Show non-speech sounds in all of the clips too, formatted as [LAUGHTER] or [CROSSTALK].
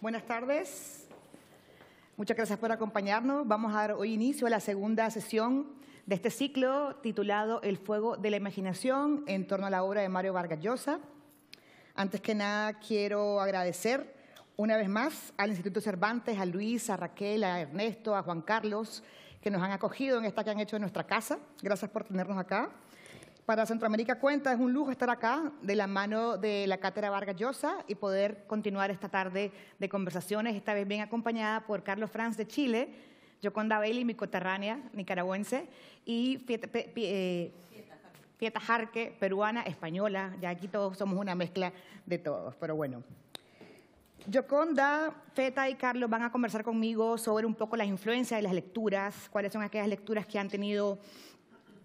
Buenas tardes. Muchas gracias por acompañarnos. Vamos a dar hoy inicio a la segunda sesión de este ciclo titulado El fuego de la imaginación en torno a la obra de Mario Vargas Llosa. Antes que nada, quiero agradecer una vez más al Instituto Cervantes, a Luis, a Raquel, a Ernesto, a Juan Carlos, que nos han acogido en esta que han hecho en nuestra casa. Gracias por tenernos acá para Centroamérica Cuenta es un lujo estar acá de la mano de la Cátedra Vargas y poder continuar esta tarde de conversaciones, esta vez bien acompañada por Carlos Franz de Chile, Yoconda Bailey, mi coterránea nicaragüense, y eh, Fieta, Jarque, peruana, española. Ya aquí todos somos una mezcla de todos, pero bueno. Yoconda, Feta y Carlos van a conversar conmigo sobre un poco las influencias de las lecturas, cuáles son aquellas lecturas que han tenido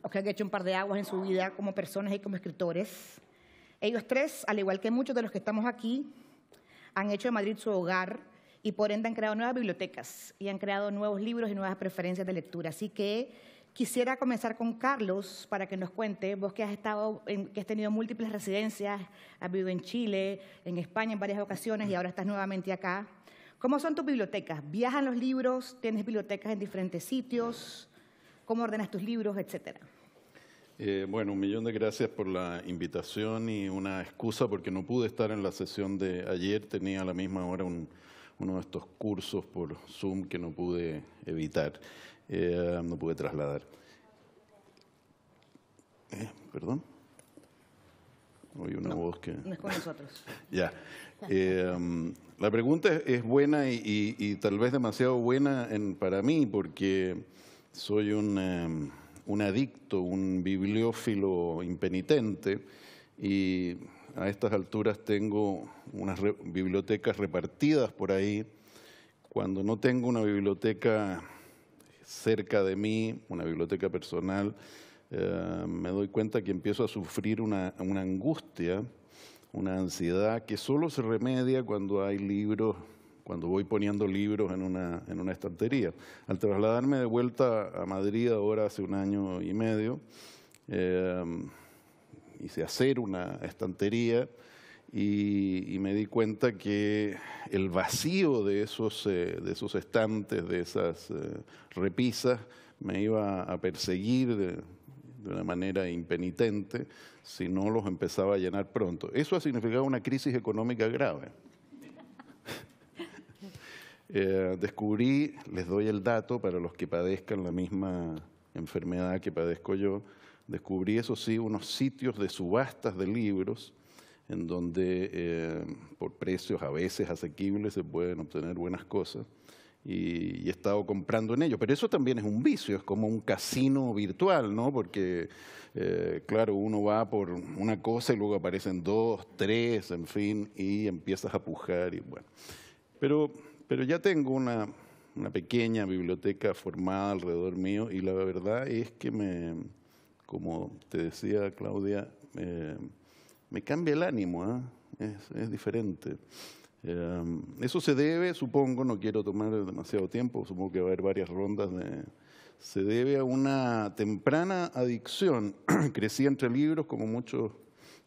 o que han hecho un par de aguas en su vida como personas y como escritores. Ellos tres, al igual que muchos de los que estamos aquí, han hecho de Madrid su hogar y por ende han creado nuevas bibliotecas y han creado nuevos libros y nuevas preferencias de lectura. Así que quisiera comenzar con Carlos para que nos cuente, vos que has estado, que has tenido múltiples residencias, has vivido en Chile, en España en varias ocasiones y ahora estás nuevamente acá. ¿Cómo son tus bibliotecas? ¿Viajan los libros? ¿Tienes bibliotecas en diferentes sitios? ¿Cómo ordenas tus libros, etcétera? Eh, bueno, un millón de gracias por la invitación y una excusa porque no pude estar en la sesión de ayer. Tenía a la misma hora uno de estos cursos por Zoom que no pude evitar, eh, no pude trasladar. Eh, ¿Perdón? Oye una voz que... No es con nosotros. [LAUGHS] ya. Eh, la pregunta es buena y, tal vez demasiado buena para mí porque soy un em, un adicto, un bibliófilo impenitente y a estas alturas tengo unas bibliotecas repartidas por ahí. Cuando no tengo una biblioteca cerca de mí, una biblioteca personal, eh, me doy cuenta que empiezo a sufrir una, angustia, una ansiedad que solo se remedia cuando hay libros cuando voy poniendo libros en una, en una estantería. Al trasladarme de vuelta a Madrid ahora hace un año y medio, em, hice hacer una estantería y, me di cuenta que el vacío de esos, eh, de esos estantes, de esas eh, repisas, me iba a perseguir de una manera impenitente si no los empezaba a llenar pronto. Eso ha significado una crisis económica grave. Eh, descubrí, les doy el dato para los que padezcan la misma enfermedad que padezco yo, descubrí, eso sí, unos sitios de subastas de libros en donde eh, por precios a veces asequibles se pueden obtener buenas cosas y, he estado comprando en ellos. Pero eso también es un vicio, es como un casino virtual, ¿no? Porque, eh, claro, uno va por una cosa y luego aparecen dos, tres, en fin, y empiezas a pujar y bueno. Pero pero ya tengo una, pequeña biblioteca formada alrededor mío y la verdad es que me, como te decía Claudia, eh, me cambia el ánimo, ¿ah? es, diferente. Eh, eso se debe, supongo, no quiero tomar demasiado tiempo, supongo que va a haber varias rondas Se debe a una temprana adicción. [CLEARS THROAT] Crecí entre libros, como muchos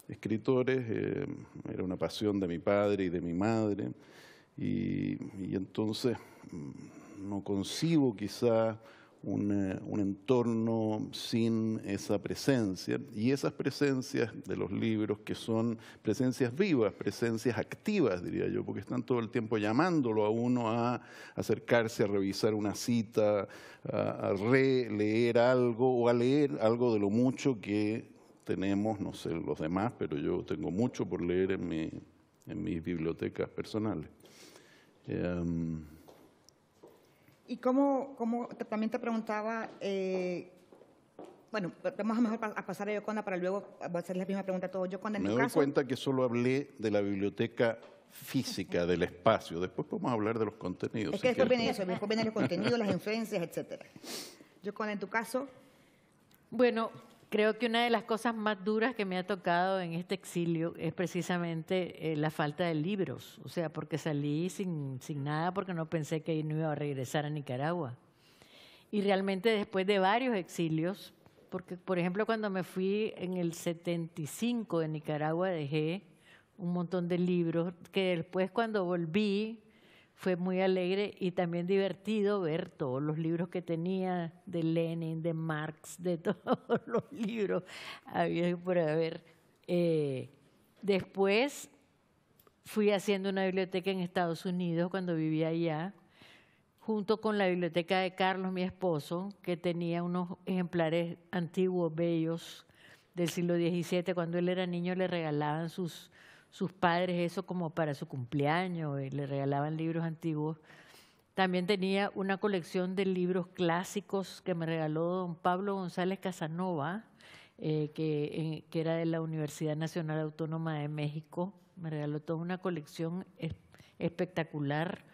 escritores, eh, era una pasión de mi padre y de mi madre. Y, entonces mm, no concibo quizá eh, un, entorno sin esa presencia. Y esas presencias de los libros que son presencias vivas, presencias activas, diría yo, porque están todo el tiempo llamándolo a uno a acercarse, a revisar una cita, a, releer algo o a leer algo de lo mucho que tenemos, no sé, los demás, pero yo tengo mucho por leer en mis bibliotecas personales. Em, y cómo, cómo también te preguntaba, eh, bueno, vamos a pasar a Yoconda para luego eh, hacer la misma pregunta a todos. Yoconda, en Me doy cuenta que solo hablé de la biblioteca física del espacio. Después podemos hablar de los contenidos. Es que después viene eso, después vienen los contenidos, las influencias, etcétera. Yoconda, en tu caso. Bueno, Creo que una de las cosas más duras que me ha tocado en este exilio es precisamente eh, la falta de libros, o sea, porque salí sin, sin nada, porque no pensé que no iba a regresar a Nicaragua. Y realmente después de varios exilios, porque por ejemplo cuando me fui en el 75 de Nicaragua dejé un montón de libros que después cuando volví fue muy alegre y también divertido ver todos los libros que tenía de Lenin, de Marx, de [LAUGHS] todos los libros había por haber. Eh, después fui haciendo una biblioteca en Estados Unidos cuando vivía allá, junto con la biblioteca de Carlos, mi esposo, que tenía unos ejemplares antiguos, bellos, del siglo XVII. Cuando él era niño le regalaban sus sus padres eso como para su cumpleaños, eh, le regalaban libros antiguos. También tenía una colección de libros clásicos que me regaló don Pablo González Casanova, eh, que, eh, que, era de la Universidad Nacional Autónoma de México. Me regaló toda una colección espectacular.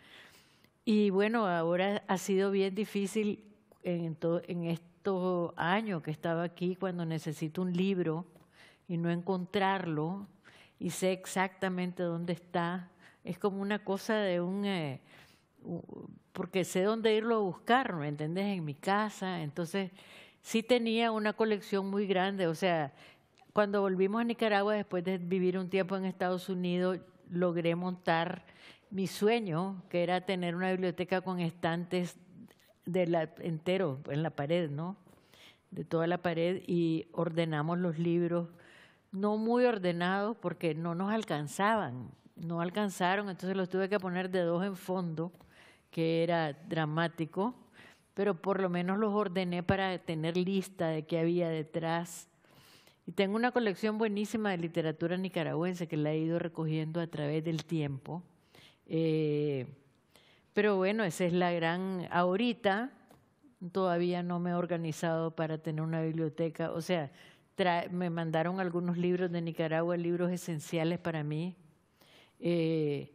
Y bueno, ahora ha sido bien difícil en, en estos años que estaba aquí, cuando necesito un libro y no encontrarlo, y sé exactamente dónde está. Es como una cosa de un... Eh, porque sé dónde irlo a buscar, ¿me entendés? En mi casa. Entonces, sí tenía una colección muy grande. O sea, cuando volvimos a Nicaragua, después de vivir un tiempo en Estados Unidos, logré montar mi sueño, que era tener una biblioteca con estantes de la, entero en la pared, ¿no? De toda la pared y ordenamos los libros no muy ordenados porque no nos alcanzaban, no alcanzaron, entonces los tuve que poner de dos en fondo, que era dramático, pero por lo menos los ordené para tener lista de qué había detrás. Y tengo una colección buenísima de literatura nicaragüense que la he ido recogiendo a través del tiempo. Eh, pero bueno, esa es la gran... Ahorita todavía no me he organizado para tener una biblioteca, o sea, me mandaron algunos libros de Nicaragua, libros esenciales para mí. Eh,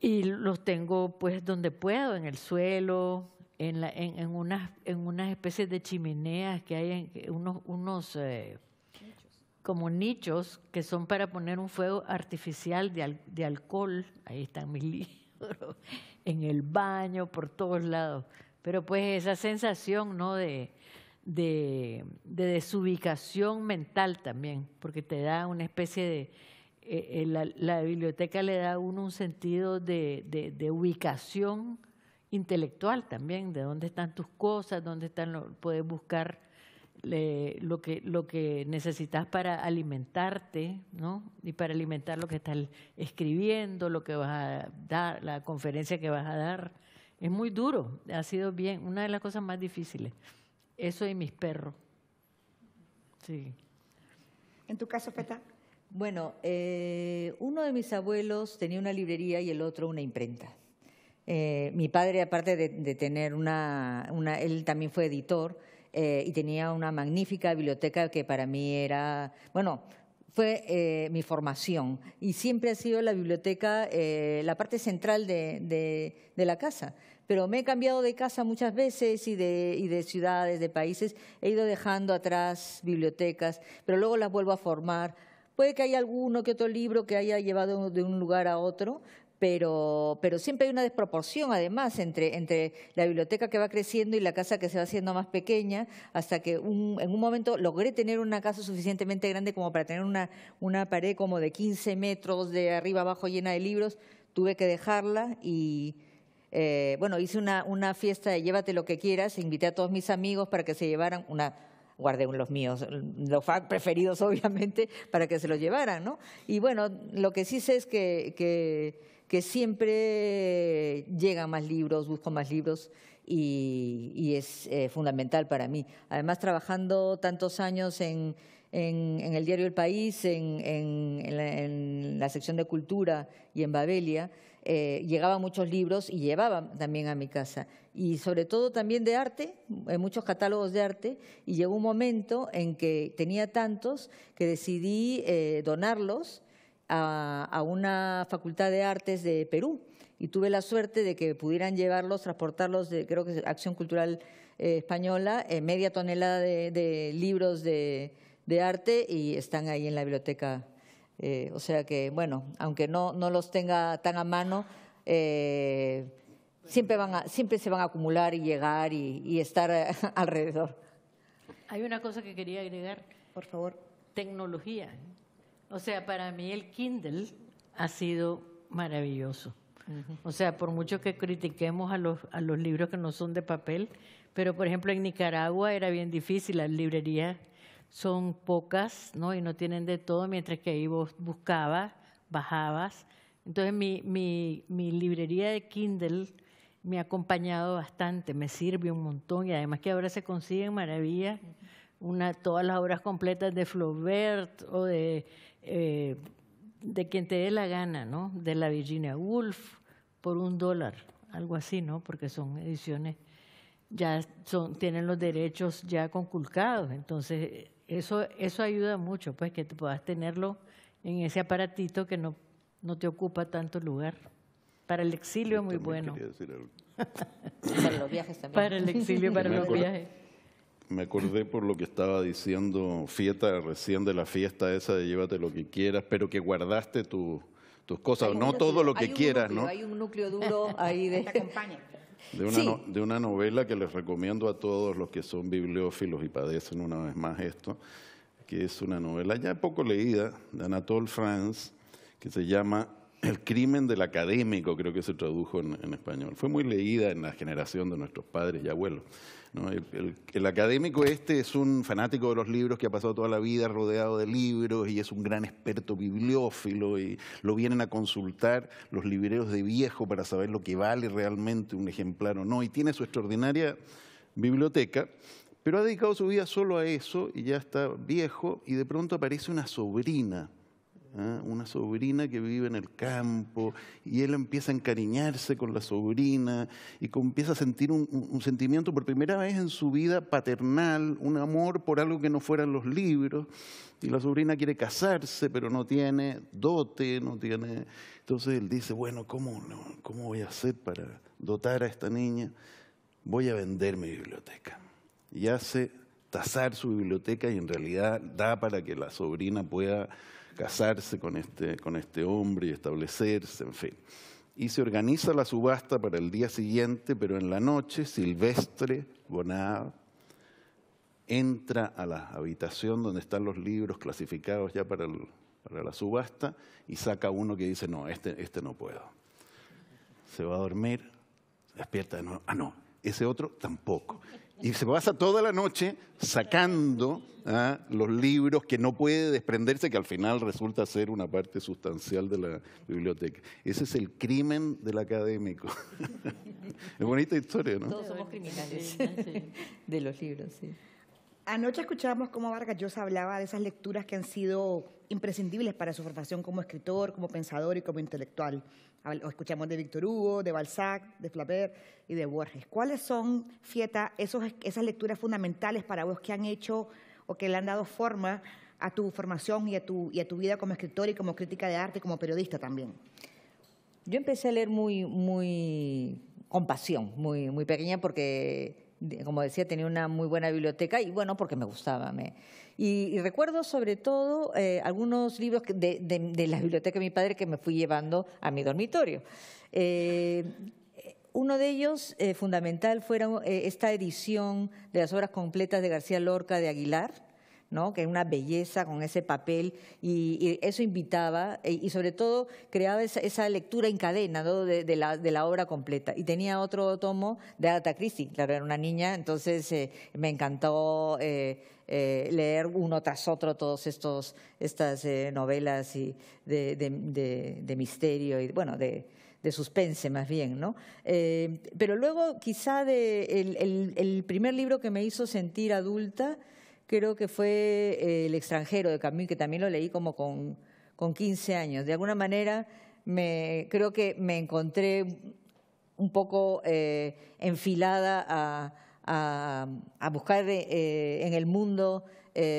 y los tengo pues donde puedo, en el suelo, en, en, unas, en unas especies de chimeneas que hay, en, unos, unos eh, como nichos que son para poner un fuego artificial de, de alcohol. Ahí están mis [LAUGHS] libros, en el baño, por todos lados. Pero pues esa sensación, ¿no? De, de, desubicación mental también, porque te da una especie de... Eh, eh, la, biblioteca le da a uno un sentido de, ubicación intelectual también, de dónde están tus cosas, dónde están, lo, puedes buscar lo, que, lo que necesitas para alimentarte, ¿no? Y para alimentar lo que estás escribiendo, lo que vas a dar, la conferencia que vas a dar. Es muy duro, ha sido bien, una de las cosas más difíciles. Eso y mis perros. Sí. ¿En tu caso, Feta? Bueno, eh, uno de mis abuelos tenía una librería y el otro una imprenta. Eh, mi padre, aparte de, tener una, él también fue editor eh, y tenía una magnífica biblioteca que para mí era, bueno, fue mi formación y siempre ha sido la biblioteca la parte central de, la casa pero me he cambiado de casa muchas veces y de, y de ciudades, de países, he ido dejando atrás bibliotecas, pero luego las vuelvo a formar. Puede que haya alguno que otro libro que haya llevado de un lugar a otro, pero, pero, siempre hay una desproporción además entre, la biblioteca que va creciendo y la casa que se va haciendo más pequeña, hasta que en un momento logré tener una casa suficientemente grande como para tener una, una pared como de 15 metros de arriba abajo llena de libros, tuve que dejarla y eh, bueno, hice una, fiesta de llévate lo que quieras, invité a todos mis amigos para que se llevaran una, guardé los míos, los preferidos [LAUGHS] obviamente, para que se los llevaran, ¿no? Y bueno, lo que sí sé es que, siempre llegan más libros, busco más libros y, es eh, fundamental para mí. Además, trabajando tantos años en, el diario El País, en la sección de cultura y en Babelia, eh, llegaba muchos libros y llevaban también a mi casa. Y sobre todo también de arte, muchos catálogos de arte, y llegó un momento en que tenía tantos que decidí eh, donarlos a, una facultad de artes de Perú y tuve la suerte de que pudieran llevarlos, transportarlos, de, creo que es Acción Cultural eh, Española, media tonelada de, libros de, de, arte y están ahí en la biblioteca eh, o sea que, bueno, aunque no, los tenga tan a mano, eh, siempre, siempre se van a acumular y llegar y, estar eh, [LAUGHS] alrededor. Hay una cosa que quería agregar. Por favor. Tecnología. O sea, para mí el Kindle ha sido maravilloso. O sea, por mucho que critiquemos a los, a los libros que no son de papel, pero por ejemplo en Nicaragua era bien difícil, la librería son pocas ¿no? y no tienen de todo, mientras que ahí vos buscabas, bajabas. Entonces mi, mi, mi librería de Kindle me ha acompañado bastante, me sirve un montón y además que ahora se consiguen maravillas, una, todas las obras completas de Flaubert o de, eh, de quien te dé la gana, ¿no? de la Virginia Woolf, por un dólar, algo así, ¿no? porque son ediciones ya son, tienen los derechos ya conculcados. Entonces, eso, eso ayuda mucho, pues que puedas tenerlo en ese aparatito que no, no te ocupa tanto lugar. Para el exilio es muy bueno. para los viajes también. Para el exilio, para los viajes. Me acordé por lo que estaba diciendo Fieta recién de la fiesta esa de llévate lo que quieras, pero que guardaste tus cosas, no todo lo que quieras, ¿no? Hay un núcleo duro ahí de... [LAUGHS] esta campaña de una, de una novela que les recomiendo a todos los que son bibliófilos y padecen una vez más esto, que es una novela ya poco leída de Anatole France, que se llama el crimen del académico, creo que se tradujo en, español. Fue muy leída en la generación de nuestros padres y abuelos. El, el, académico este es un fanático de los libros que ha pasado toda la vida rodeado de libros y es un gran experto bibliófilo y lo vienen a consultar los libreros de viejo para saber lo que vale realmente un ejemplar o no. Y tiene su extraordinaria biblioteca, pero ha dedicado su vida solo a eso y ya está viejo y de pronto aparece una sobrina ¿eh? una sobrina que vive en el campo, y él empieza a encariñarse con la sobrina y empieza a sentir un, sentimiento por primera vez en su vida paternal, un amor por algo que no fueran los libros, y la sobrina quiere casarse, pero no tiene dote, no tiene... Entonces él dice, bueno, ¿cómo, ¿cómo voy a hacer para dotar a esta niña? Voy a vender mi biblioteca. Y hace tasar su biblioteca y en realidad da para que la sobrina pueda casarse con este, con este hombre y establecerse, en fin. Y se organiza la subasta para el día siguiente, pero en la noche Silvestre Bonad entra a la habitación donde están los libros clasificados ya para, la subasta y saca uno que dice, no, este, este no puedo. Se va a dormir, despierta de nuevo, ah, no, ese otro tampoco y se pasa toda la noche sacando ¿ah? los libros que no puede desprenderse, que al final resulta ser una parte sustancial de la biblioteca. Ese es el crimen del académico. [LAUGHS] es bonita historia, ¿no? Todos somos criminales [LAUGHS] de los libros, Anoche escuchábamos cómo Vargas Llosa hablaba de esas lecturas que han sido imprescindibles para su formación como escritor, como pensador y como intelectual o escuchamos de Víctor Hugo, de Balzac, de Flaubert y de Borges. ¿Cuáles son, Fieta, esos, esas lecturas fundamentales para vos que han hecho o que le han dado forma a tu formación y a tu, y a tu vida como escritor y como crítica de arte y como periodista también? Yo empecé a leer muy, muy con pasión, muy, muy pequeña, porque como decía, tenía una muy buena biblioteca y bueno, porque me gustaba. Me, y, recuerdo sobre todo eh, algunos libros de, la biblioteca de mi padre que me fui llevando a mi dormitorio. Eh, uno de ellos, eh, fundamental, fue esta edición de las obras completas de García Lorca de Aguilar, que era una belleza con ese papel y, eso invitaba e, y, sobre todo creaba esa, lectura en cadena de, la, obra completa. Y tenía otro tomo de Agatha Christie, claro, era una niña, entonces eh, me encantó eh, eh, leer uno tras otro todos estos estas novelas de, misterio y bueno, de suspense más bien, pero luego quizá el, primer libro que me hizo sentir adulta creo que fue eh, El extranjero de Camus, que también lo leí como con, con 15 años. De alguna manera, creo que me encontré un poco eh, enfilada a, buscar eh, en el mundo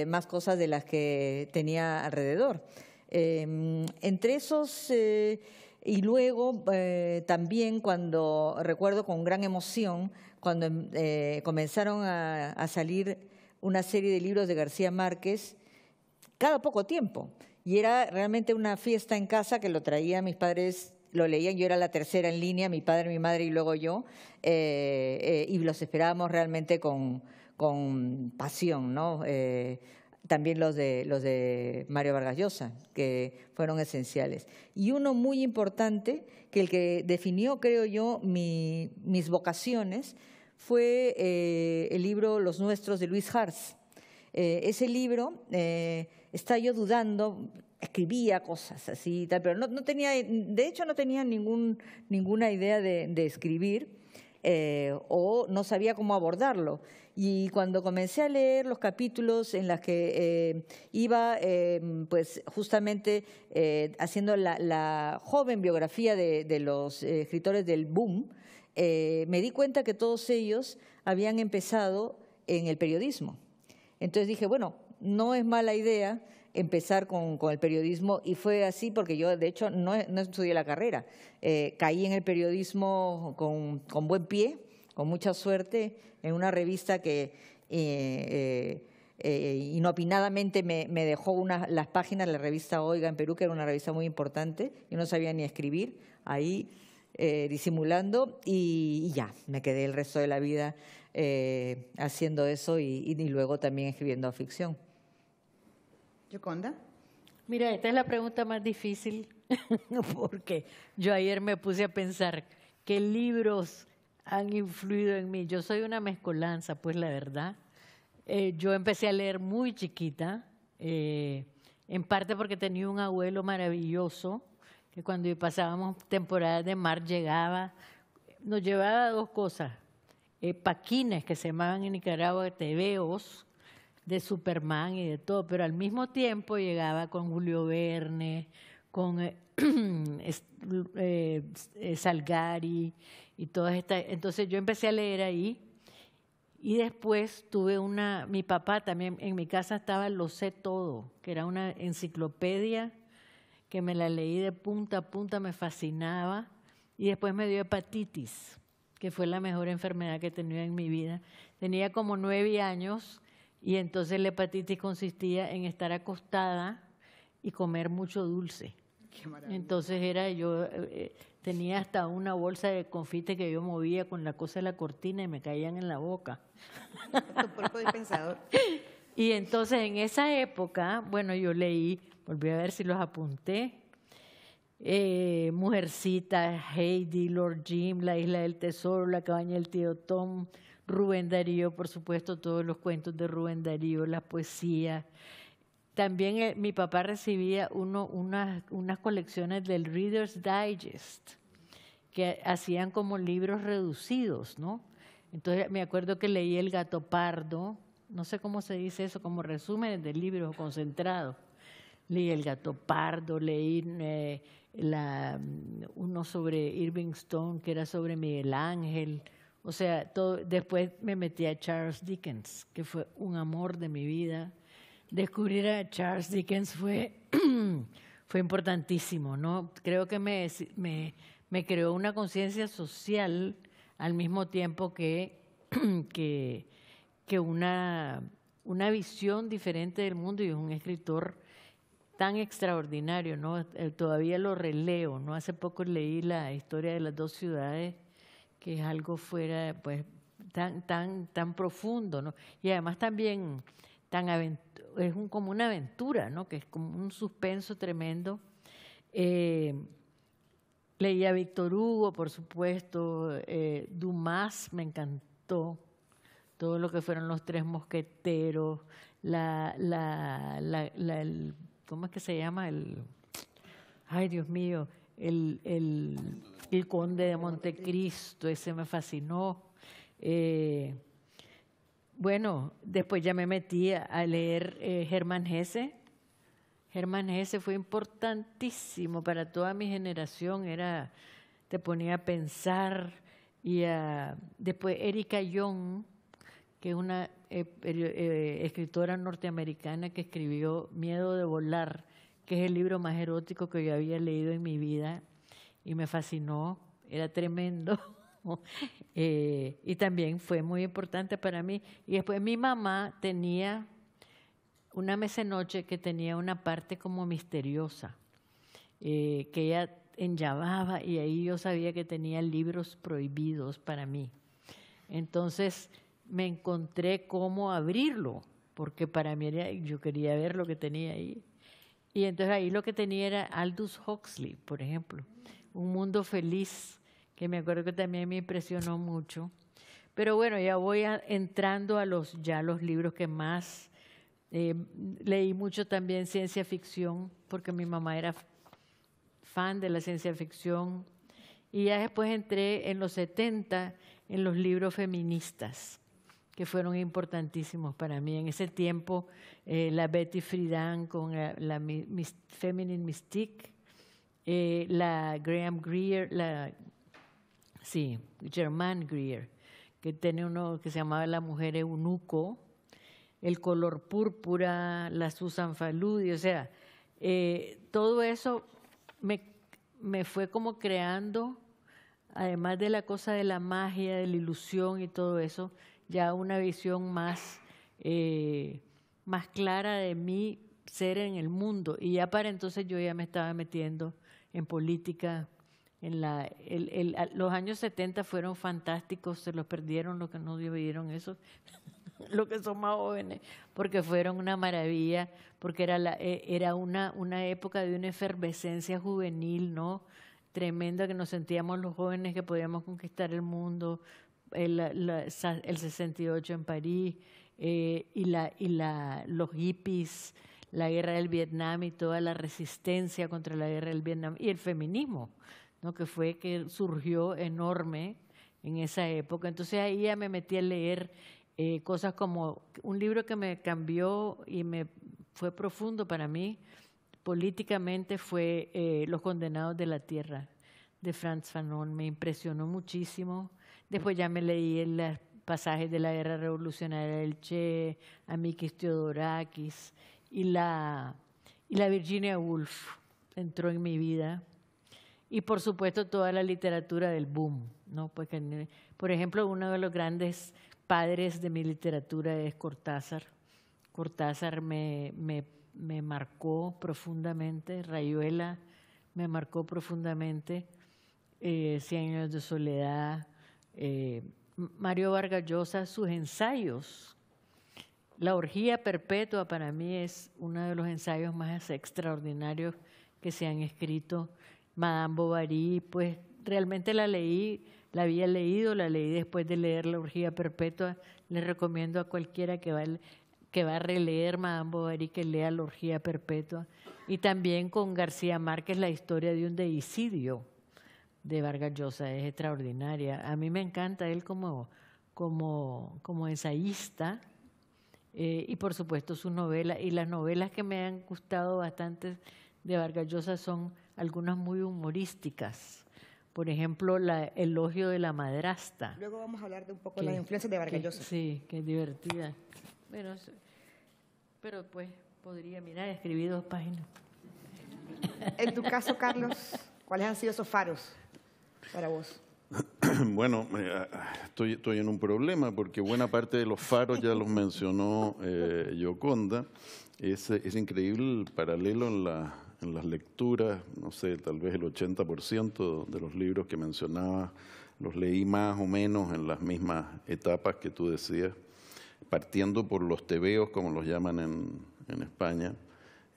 más cosas de las que tenía alrededor. Em, entre esos, y luego también cuando recuerdo con gran emoción, cuando em, comenzaron a salir una serie de libros de García Márquez cada poco tiempo. Y era realmente una fiesta en casa que lo traía, mis padres, lo leían, yo era la tercera en línea, mi padre, mi madre y luego yo, eh, eh, y los esperábamos realmente con, pasión, ¿no? Eh, también los de, los de Mario Vargas Llosa, que fueron esenciales. Y uno muy importante, que el que definió, creo yo, mis vocaciones, fue eh, el libro Los Nuestros de Luis Harz. Eh, ese libro, eh, estaba yo dudando, escribía cosas así tal, pero no, tenía, de hecho no tenía ninguna idea de, escribir o no sabía cómo abordarlo. Y cuando comencé a leer los capítulos en los que iba, pues justamente haciendo la, joven biografía de, de los escritores del boom, eh, me di cuenta que todos ellos habían empezado en el periodismo. Entonces dije, bueno, no es mala idea empezar con, el periodismo y fue así porque yo de hecho no, estudié la carrera. Eh, caí en el periodismo con, buen pie, con mucha suerte, en una revista que eh, inopinadamente me, dejó una, las páginas de la revista Oiga en Perú, que era una revista muy importante, yo no sabía ni escribir, ahí eh, disimulando y, ya, me quedé el resto de la vida eh, haciendo eso y, luego también escribiendo ficción. Yoconda. Mira, esta es la pregunta más difícil [LAUGHS] porque yo ayer me puse a pensar qué libros han influido en mí. Yo soy una mezcolanza, pues la verdad. Eh, yo empecé a leer muy chiquita, en parte porque tenía un abuelo maravilloso que cuando pasábamos temporadas de mar llegaba, nos llevaba dos cosas, eh, paquines que se llamaban en Nicaragua TVOs, de Superman y de todo, pero al mismo tiempo llegaba con Julio Verne, con eh, [CLEARS THROAT] eh, Salgari y todas estas. Entonces yo empecé a leer ahí y después tuve una, mi papá también, en mi casa estaba Lo sé todo, que era una enciclopedia que me la leí de punta a punta, me fascinaba. Y después me dio hepatitis, que fue la mejor enfermedad que he tenido en mi vida. Tenía como nueve años y entonces la hepatitis consistía en estar acostada y comer mucho dulce. entonces era yo eh, tenía hasta una bolsa de confite que yo movía con la cosa de la cortina y me caían en la boca. [LAUGHS] [LAUGHS] Y entonces en esa época, bueno, yo leí volví a ver si los apunté. Eh, Mujercita, Heidi, Lord Jim, La Isla del Tesoro, La Cabaña del Tío Tom, Rubén Darío, por supuesto, todos los cuentos de Rubén Darío, la poesía. También eh, mi papá recibía unas, colecciones del Reader's Digest, que hacían como libros reducidos, ¿no? Entonces me acuerdo que leí El Gato Pardo, no sé cómo se dice eso, como resumen de libros concentrados leí El gato pardo, leí eh, uno sobre Irving Stone que era sobre Miguel Ángel. O sea, todo, después me metí a Charles Dickens, que fue un amor de mi vida. Descubrir a Charles Dickens fue, [CLEARS THROAT] fue importantísimo, ¿no? Creo que me, me, creó una conciencia social al mismo tiempo que, [CLEARS THROAT] que, que una, una visión diferente del mundo y es un escritor tan extraordinario, ¿no? Todavía lo releo, ¿no? Hace poco leí la historia de las dos ciudades, que es algo fuera, pues, tan, tan, tan profundo, ¿no? Y además también tan es un, como una aventura, ¿no? Que es como un suspenso tremendo. Eh, leí a Víctor Hugo, por supuesto, eh, Dumas me encantó, todo lo que fueron los tres mosqueteros, la, la, la, el ¿cómo es que se llama? El, ay, Dios mío, el, conde de Montecristo, ese me fascinó. Eh, bueno, después ya me metí a leer eh, Germán Hesse. Germán Hesse fue importantísimo para toda mi generación, era, te ponía a pensar. Y después Erika Young, que es una eh, eh, escritora norteamericana que escribió Miedo de volar, que es el libro más erótico que yo había leído en mi vida y me fascinó, era tremendo. [LAUGHS] Eh, y también fue muy importante para mí. Y después mi mamá tenía una mesenoche que tenía una parte como misteriosa, que ella enllavaba y ahí yo sabía que tenía libros prohibidos para mí. Entonces, me encontré cómo abrirlo, porque para mí yo quería ver lo que tenía ahí. Y entonces ahí lo que tenía era Aldous Huxley, por ejemplo, Un Mundo Feliz, que me acuerdo que también me impresionó mucho. Pero bueno, ya voy entrando a los, ya los libros que más eh, leí mucho también ciencia ficción, porque mi mamá era fan de la ciencia ficción. Y ya después entré en los 70 en los libros feministas que fueron importantísimos para mí. En ese tiempo, eh, la Betty Friedan con eh, la, Feminine Mystique, eh, la Graham Greer, la, sí, German Greer, que tiene uno que se llamaba La Mujer Eunuco, el color púrpura, la Susan Faludi, o sea, todo eso me, me fue como creando, además de la cosa de la magia, de la ilusión y todo eso, ya una visión más, eh, más clara de mi ser en el mundo. Y ya para entonces yo ya me estaba metiendo en política. En la, los años 70 fueron fantásticos, se los perdieron los que no vivieron eso, [LAUGHS] los que son más jóvenes, porque fueron una maravilla, porque era, la, eh, era una, una época de una efervescencia juvenil, ¿no? Tremenda que nos sentíamos los jóvenes que podíamos conquistar el mundo, el, 68 en París eh, y, la, y la, los hippies, la guerra del Vietnam y toda la resistencia contra la guerra del Vietnam y el feminismo, que fue que surgió enorme en esa época. Entonces ahí ya me metí a leer eh, cosas como un libro que me cambió y me fue profundo para mí políticamente fue eh, Los Condenados de la Tierra de Franz Fanon. Me impresionó muchísimo Después ya me leí los pasajes de la guerra revolucionaria del Che, Amikis Teodorakis y la, y la Virginia Woolf entró en mi vida. Y por supuesto toda la literatura del boom, pues por ejemplo, uno de los grandes padres de mi literatura es Cortázar. Cortázar me, marcó profundamente, Rayuela me marcó profundamente, eh, Cien años de soledad, eh, Mario Vargas Llosa, sus ensayos. La orgía perpetua para mí es uno de los ensayos más extraordinarios que se han escrito. Madame Bovary, pues realmente la leí, la había leído, la leí después de leer La orgía perpetua. Le recomiendo a cualquiera que que va a releer Madame Bovary que lea La orgía perpetua. Y también con García Márquez, La historia de un deicidio de Vargas Llosa es extraordinaria. A mí me encanta él como, como, como ensayista eh, y por supuesto su novela Y las novelas que me han gustado bastante de Vargas Llosa son algunas muy humorísticas. Por ejemplo, la Elogio de la madrasta. Luego vamos a hablar de un poco las influencias de Vargas Llosa. Sí, que es divertida. Bueno, pero pues podría mirar, escribí dos páginas. En tu caso, Carlos, ¿cuáles han sido esos faros? para vos? [CLEARS THROAT] Bueno, eh, estoy, estoy, en un problema porque buena parte de los faros ya los mencionó eh, Yoconda. Es, increíble el paralelo en, la, las lecturas, no sé, tal vez el 80% de los libros que mencionaba los leí más o menos en las mismas etapas que tú decías, partiendo por los tebeos, como los llaman en, España,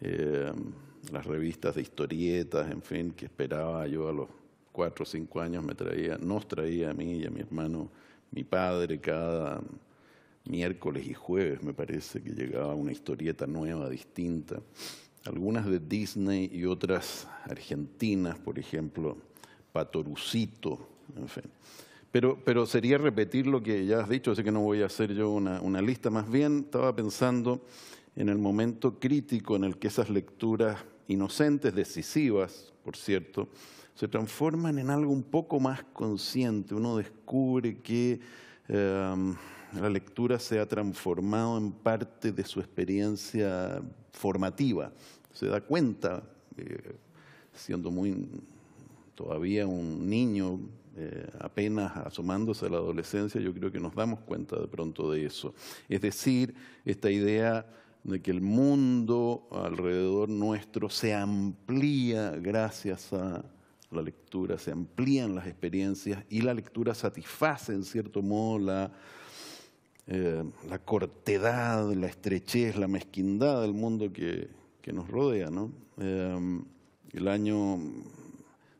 eh, las revistas de historietas, en fin, que esperaba yo a los cuatro o cinco años me traía, nos traía a mí y a mi hermano, mi padre, cada miércoles y jueves, me parece, que llegaba una historieta nueva, distinta. Algunas de Disney y otras argentinas, por ejemplo, Patorucito, en fin. Pero, pero sería repetir lo que ya has dicho, así que no voy a hacer yo una lista. Más bien estaba pensando en el momento crítico en el que esas lecturas inocentes, decisivas, por cierto, se transforman en algo un poco más consciente. Uno descubre que em, la lectura se ha transformado en parte de su experiencia formativa. Se da cuenta, eh, siendo muy todavía un niño, eh, apenas asomándose a la adolescencia, yo creo que nos damos cuenta de pronto de eso. Es decir, esta idea de que el mundo alrededor nuestro se amplía gracias a la lectura, se amplían las experiencias y la lectura satisface en cierto modo la, eh, la cortedad, la estrechez, la mezquindad del mundo que, nos rodea. Eh, el año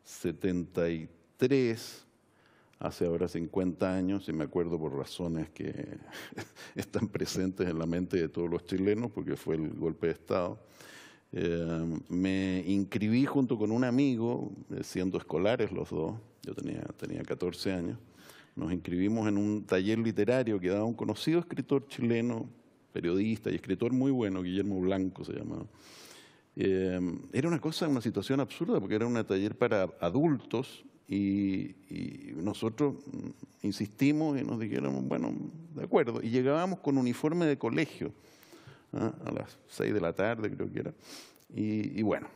73, hace ahora 50 años, y me acuerdo por razones que [LAUGHS] están presentes en la mente de todos los chilenos, porque fue el golpe de Estado, eh, me inscribí junto con un amigo, eh, siendo escolares los dos, yo tenía, tenía 14 años, nos inscribimos en un taller literario que daba un conocido escritor chileno, periodista y escritor muy bueno, Guillermo Blanco se llamaba. Eh, era una cosa, una situación absurda, porque era un taller para adultos y, y, nosotros mm, insistimos y nos dijeron, bueno, de acuerdo, y llegábamos con uniforme de colegio. ¿ah? a las 6 de la tarde, creo que era. Y, bueno,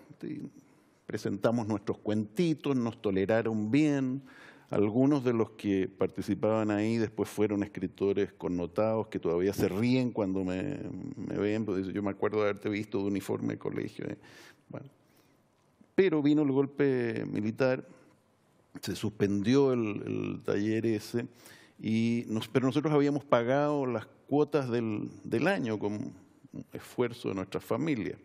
presentamos nuestros cuentitos, nos toleraron bien. Algunos de los que participaban ahí después fueron escritores connotados que todavía se ríen cuando me, me ven, dicen yo me acuerdo de haberte visto de uniforme de colegio. ¿eh? Pero vino el golpe militar, se suspendió el, el taller ese, y pero nosotros habíamos pagado las cuotas del, del año con esfuerzo de nuestra familia.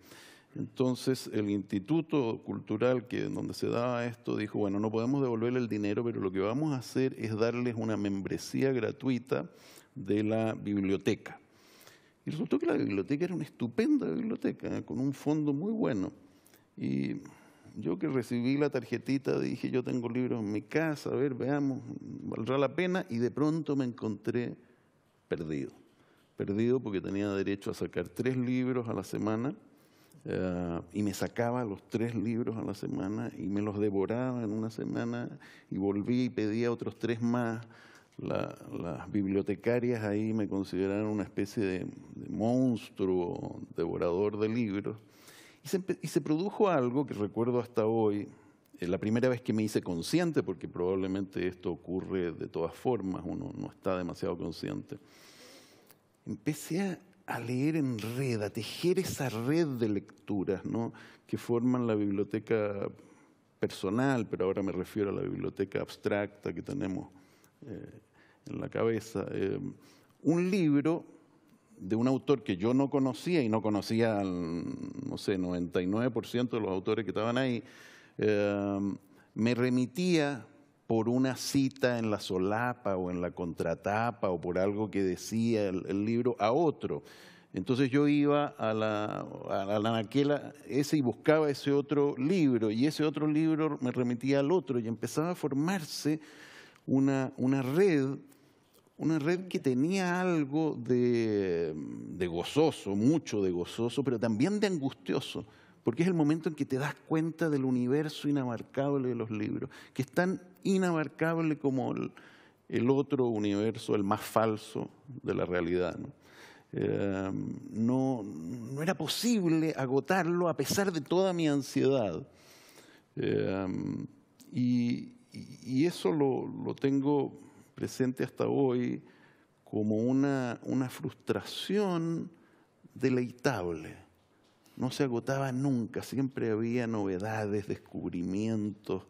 Entonces el instituto cultural que donde se daba esto dijo, bueno, no podemos devolverle el dinero, pero lo que vamos a hacer es darles una membresía gratuita de la biblioteca. Y resultó que la biblioteca era una estupenda biblioteca, ¿eh? con un fondo muy bueno. Y yo que recibí la tarjetita dije, yo tengo libros en mi casa, a ver, veamos, valdrá la pena, y de pronto me encontré perdido perdido porque tenía derecho a sacar tres libros a la semana eh, y me sacaba los tres libros a la semana y me los devoraba en una semana y volví y pedía otros tres más. las bibliotecarias ahí me consideraron una especie de, monstruo devorador de libros. Y se, produjo algo que recuerdo hasta hoy, eh, la primera vez que me hice consciente, porque probablemente esto ocurre de todas formas, uno no está demasiado consciente empecé a, leer en red, a tejer esa red de lecturas que forman la biblioteca personal, pero ahora me refiero a la biblioteca abstracta que tenemos eh, en la cabeza. Eh, un libro de un autor que yo no conocía y no conocía al, no sé, 99% de los autores que estaban ahí, eh, me remitía por una cita en la solapa o en la contratapa o por algo que decía el, libro a otro. Entonces yo iba a la, a ese y buscaba ese otro libro y ese otro libro me remitía al otro y empezaba a formarse una, una red, una red que tenía algo de, gozoso, mucho de gozoso, pero también de angustioso, porque es el momento en que te das cuenta del universo inabarcable de los libros, que están inabarcable como el, otro universo, el más falso de la realidad. Em, ¿no? no, era posible agotarlo a pesar de toda mi ansiedad. Em, y, eso lo, lo, tengo presente hasta hoy como una, una frustración deleitable. No se agotaba nunca, siempre había novedades, descubrimientos,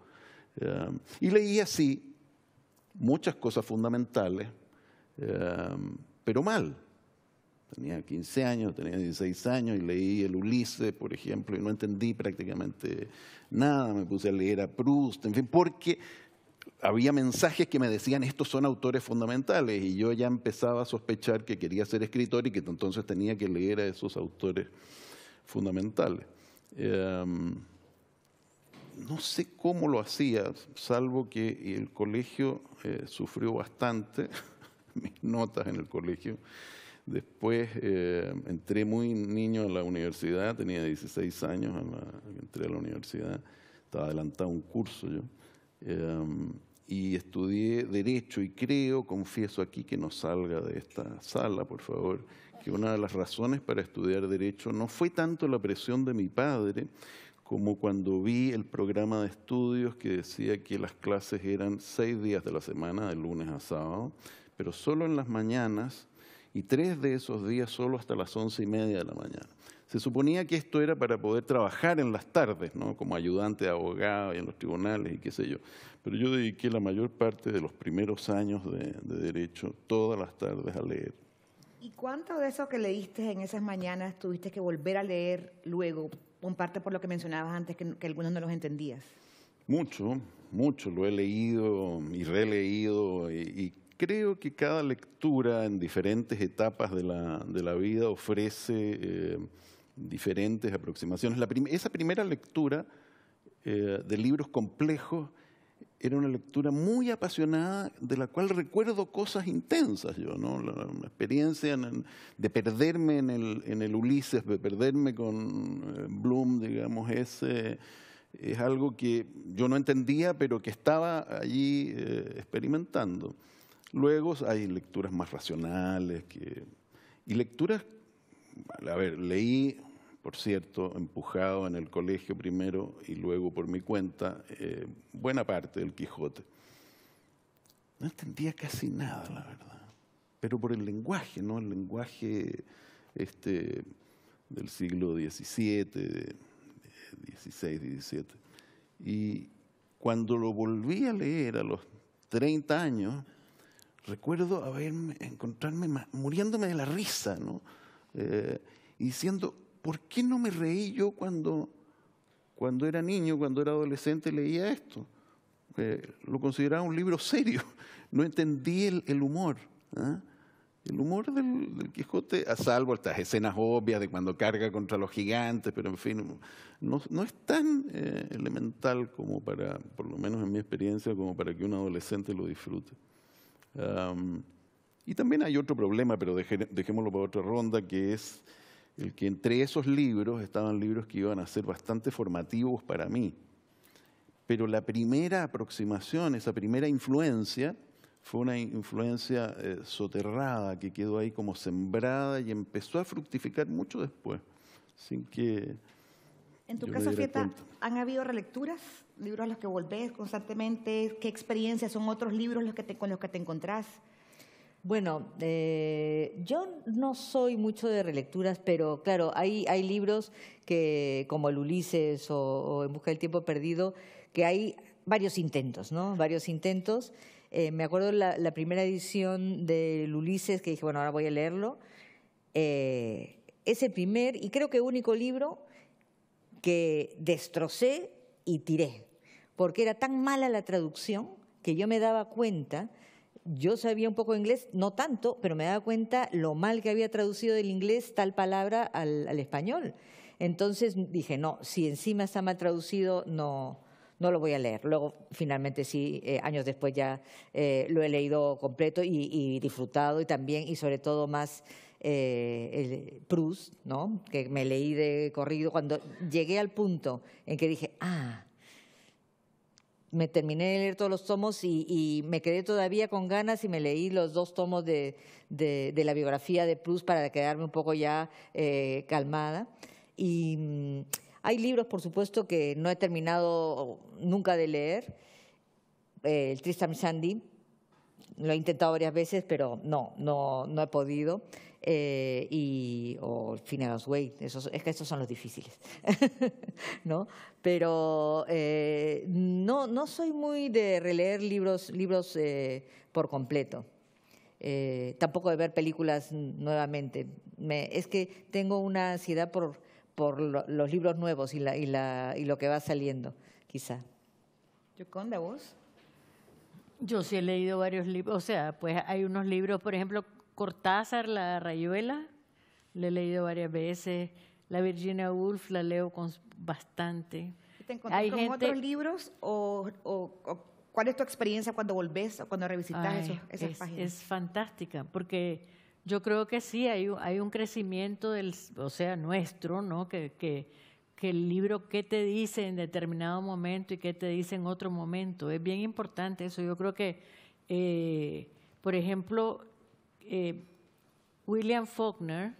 eh, y leí así muchas cosas fundamentales, eh, pero mal. Tenía 15 años, tenía 16 años y leí el Ulises, por ejemplo, y no entendí prácticamente nada. Me puse a leer a Proust, en fin, porque había mensajes que me decían, estos son autores fundamentales, y yo ya empezaba a sospechar que quería ser escritor y que entonces tenía que leer a esos autores fundamentales. Eh, no sé cómo lo hacía, salvo que el colegio eh, sufrió bastante, [LAUGHS] mis notas en el colegio. Después eh, entré muy niño a la universidad, tenía 16 años, entré a la universidad, estaba adelantado un curso yo, eh, y estudié Derecho y creo, confieso aquí que no salga de esta sala, por favor, que una de las razones para estudiar Derecho no fue tanto la presión de mi padre, como cuando vi el programa de estudios que decía que las clases eran seis días de la semana, de lunes a sábado, pero solo en las mañanas y tres de esos días solo hasta las once y media de la mañana. Se suponía que esto era para poder trabajar en las tardes, ¿no? como ayudante de abogado y en los tribunales y qué sé yo. Pero yo dediqué la mayor parte de los primeros años de, derecho todas las tardes a leer. ¿Y cuánto de eso que leíste en esas mañanas tuviste que volver a leer luego Comparte parte por lo que mencionabas antes, que, algunos no los entendías? Mucho, mucho. Lo he leído y releído y, creo que cada lectura en diferentes etapas de la, vida ofrece eh, diferentes aproximaciones. La esa primera lectura eh, de libros complejos era una lectura muy apasionada de la cual recuerdo cosas intensas yo, ¿no? La, experiencia de perderme en el, Ulises, de perderme con eh, Bloom, digamos, es, es algo que yo no entendía, pero que estaba allí eh, experimentando. Luego hay lecturas más racionales y lecturas, a ver, leí por cierto, empujado en el colegio primero y luego por mi cuenta, eh, buena parte del Quijote. No entendía casi nada, la verdad, pero por el lenguaje, ¿no? El lenguaje este, del siglo XVII, XVI, XVII. Y cuando lo volví a leer a los 30 años, recuerdo haberme, encontrarme muriéndome de la risa, ¿no? Eh, y diciendo. ¿por qué no me reí yo cuando, cuando era niño, cuando era adolescente, leía esto? Eh, lo consideraba un libro serio, [LAUGHS] no entendí el, humor. El humor ¿ah? del, Quijote, a salvo estas escenas obvias de cuando carga contra los gigantes, pero en fin, no, es tan eh, elemental como para, por lo menos en mi experiencia, como para que un adolescente lo disfrute. y también hay otro problema, pero dejémoslo para otra ronda, que es el que entre esos libros estaban libros que iban a ser bastante formativos para mí. Pero la primera aproximación, esa primera influencia, fue una influencia eh, soterrada que quedó ahí como sembrada y empezó a fructificar mucho después, sin que... En tu caso, Fieta, ¿han habido relecturas? ¿Libros a los que volvés constantemente? ¿Qué experiencias son otros libros los que te, con los que te encontrás? Bueno, eh, yo no soy mucho de relecturas, pero claro, hay, libros que, como el Ulises o, En Busca del Tiempo Perdido, que hay varios intentos, ¿no? Varios intentos. Eh, me acuerdo la, la primera edición de Ulises, que dije, bueno, ahora voy a leerlo. Eh, ese primer y creo que único libro que destrocé y tiré, porque era tan mala la traducción que yo me daba cuenta yo sabía un poco inglés, no tanto, pero me daba cuenta lo mal que había traducido del inglés tal palabra al, español. Entonces dije, no, si encima está mal traducido, no, no lo voy a leer. Luego, finalmente, sí, eh, años después ya eh, lo he leído completo y, disfrutado y también, y sobre todo más eh, el Proust, ¿no? que me leí de corrido cuando llegué al punto en que dije, ah, me terminé de leer todos los tomos y, me quedé todavía con ganas y me leí los dos tomos de, de, la biografía de Plus para quedarme un poco ya eh, calmada. Y mm, hay libros, por supuesto, que no he terminado nunca de leer. Eh, el Tristan Sandy, lo he intentado varias veces, pero no, no, no he podido. Eh, y, o Finnegan's Way, esos, es que estos son los difíciles, [LAUGHS] ¿no? Pero eh, no, no soy muy de releer libros, libros eh, por completo. tampoco de ver películas nuevamente. Me, es que tengo una ansiedad por, por los libros nuevos y, la, y, la, y lo que va saliendo, quizá. ¿Yoconda, vos? Yo sí he leído varios libros, o sea, pues hay unos libros, por ejemplo, Cortázar, La Rayuela, la he leído varias veces. La Virginia Woolf la leo con bastante. ¿Te encontraste con otros libros o, cuál es tu experiencia cuando volvés o cuando revisitas esos, esas es, páginas? Es fantástica, porque yo creo que sí, hay, un crecimiento, del, o sea, nuestro, ¿no? Que, que, el libro qué te dice en determinado momento y qué te dice en otro momento. Es bien importante eso. Yo creo que, eh, por ejemplo, eh, William Faulkner,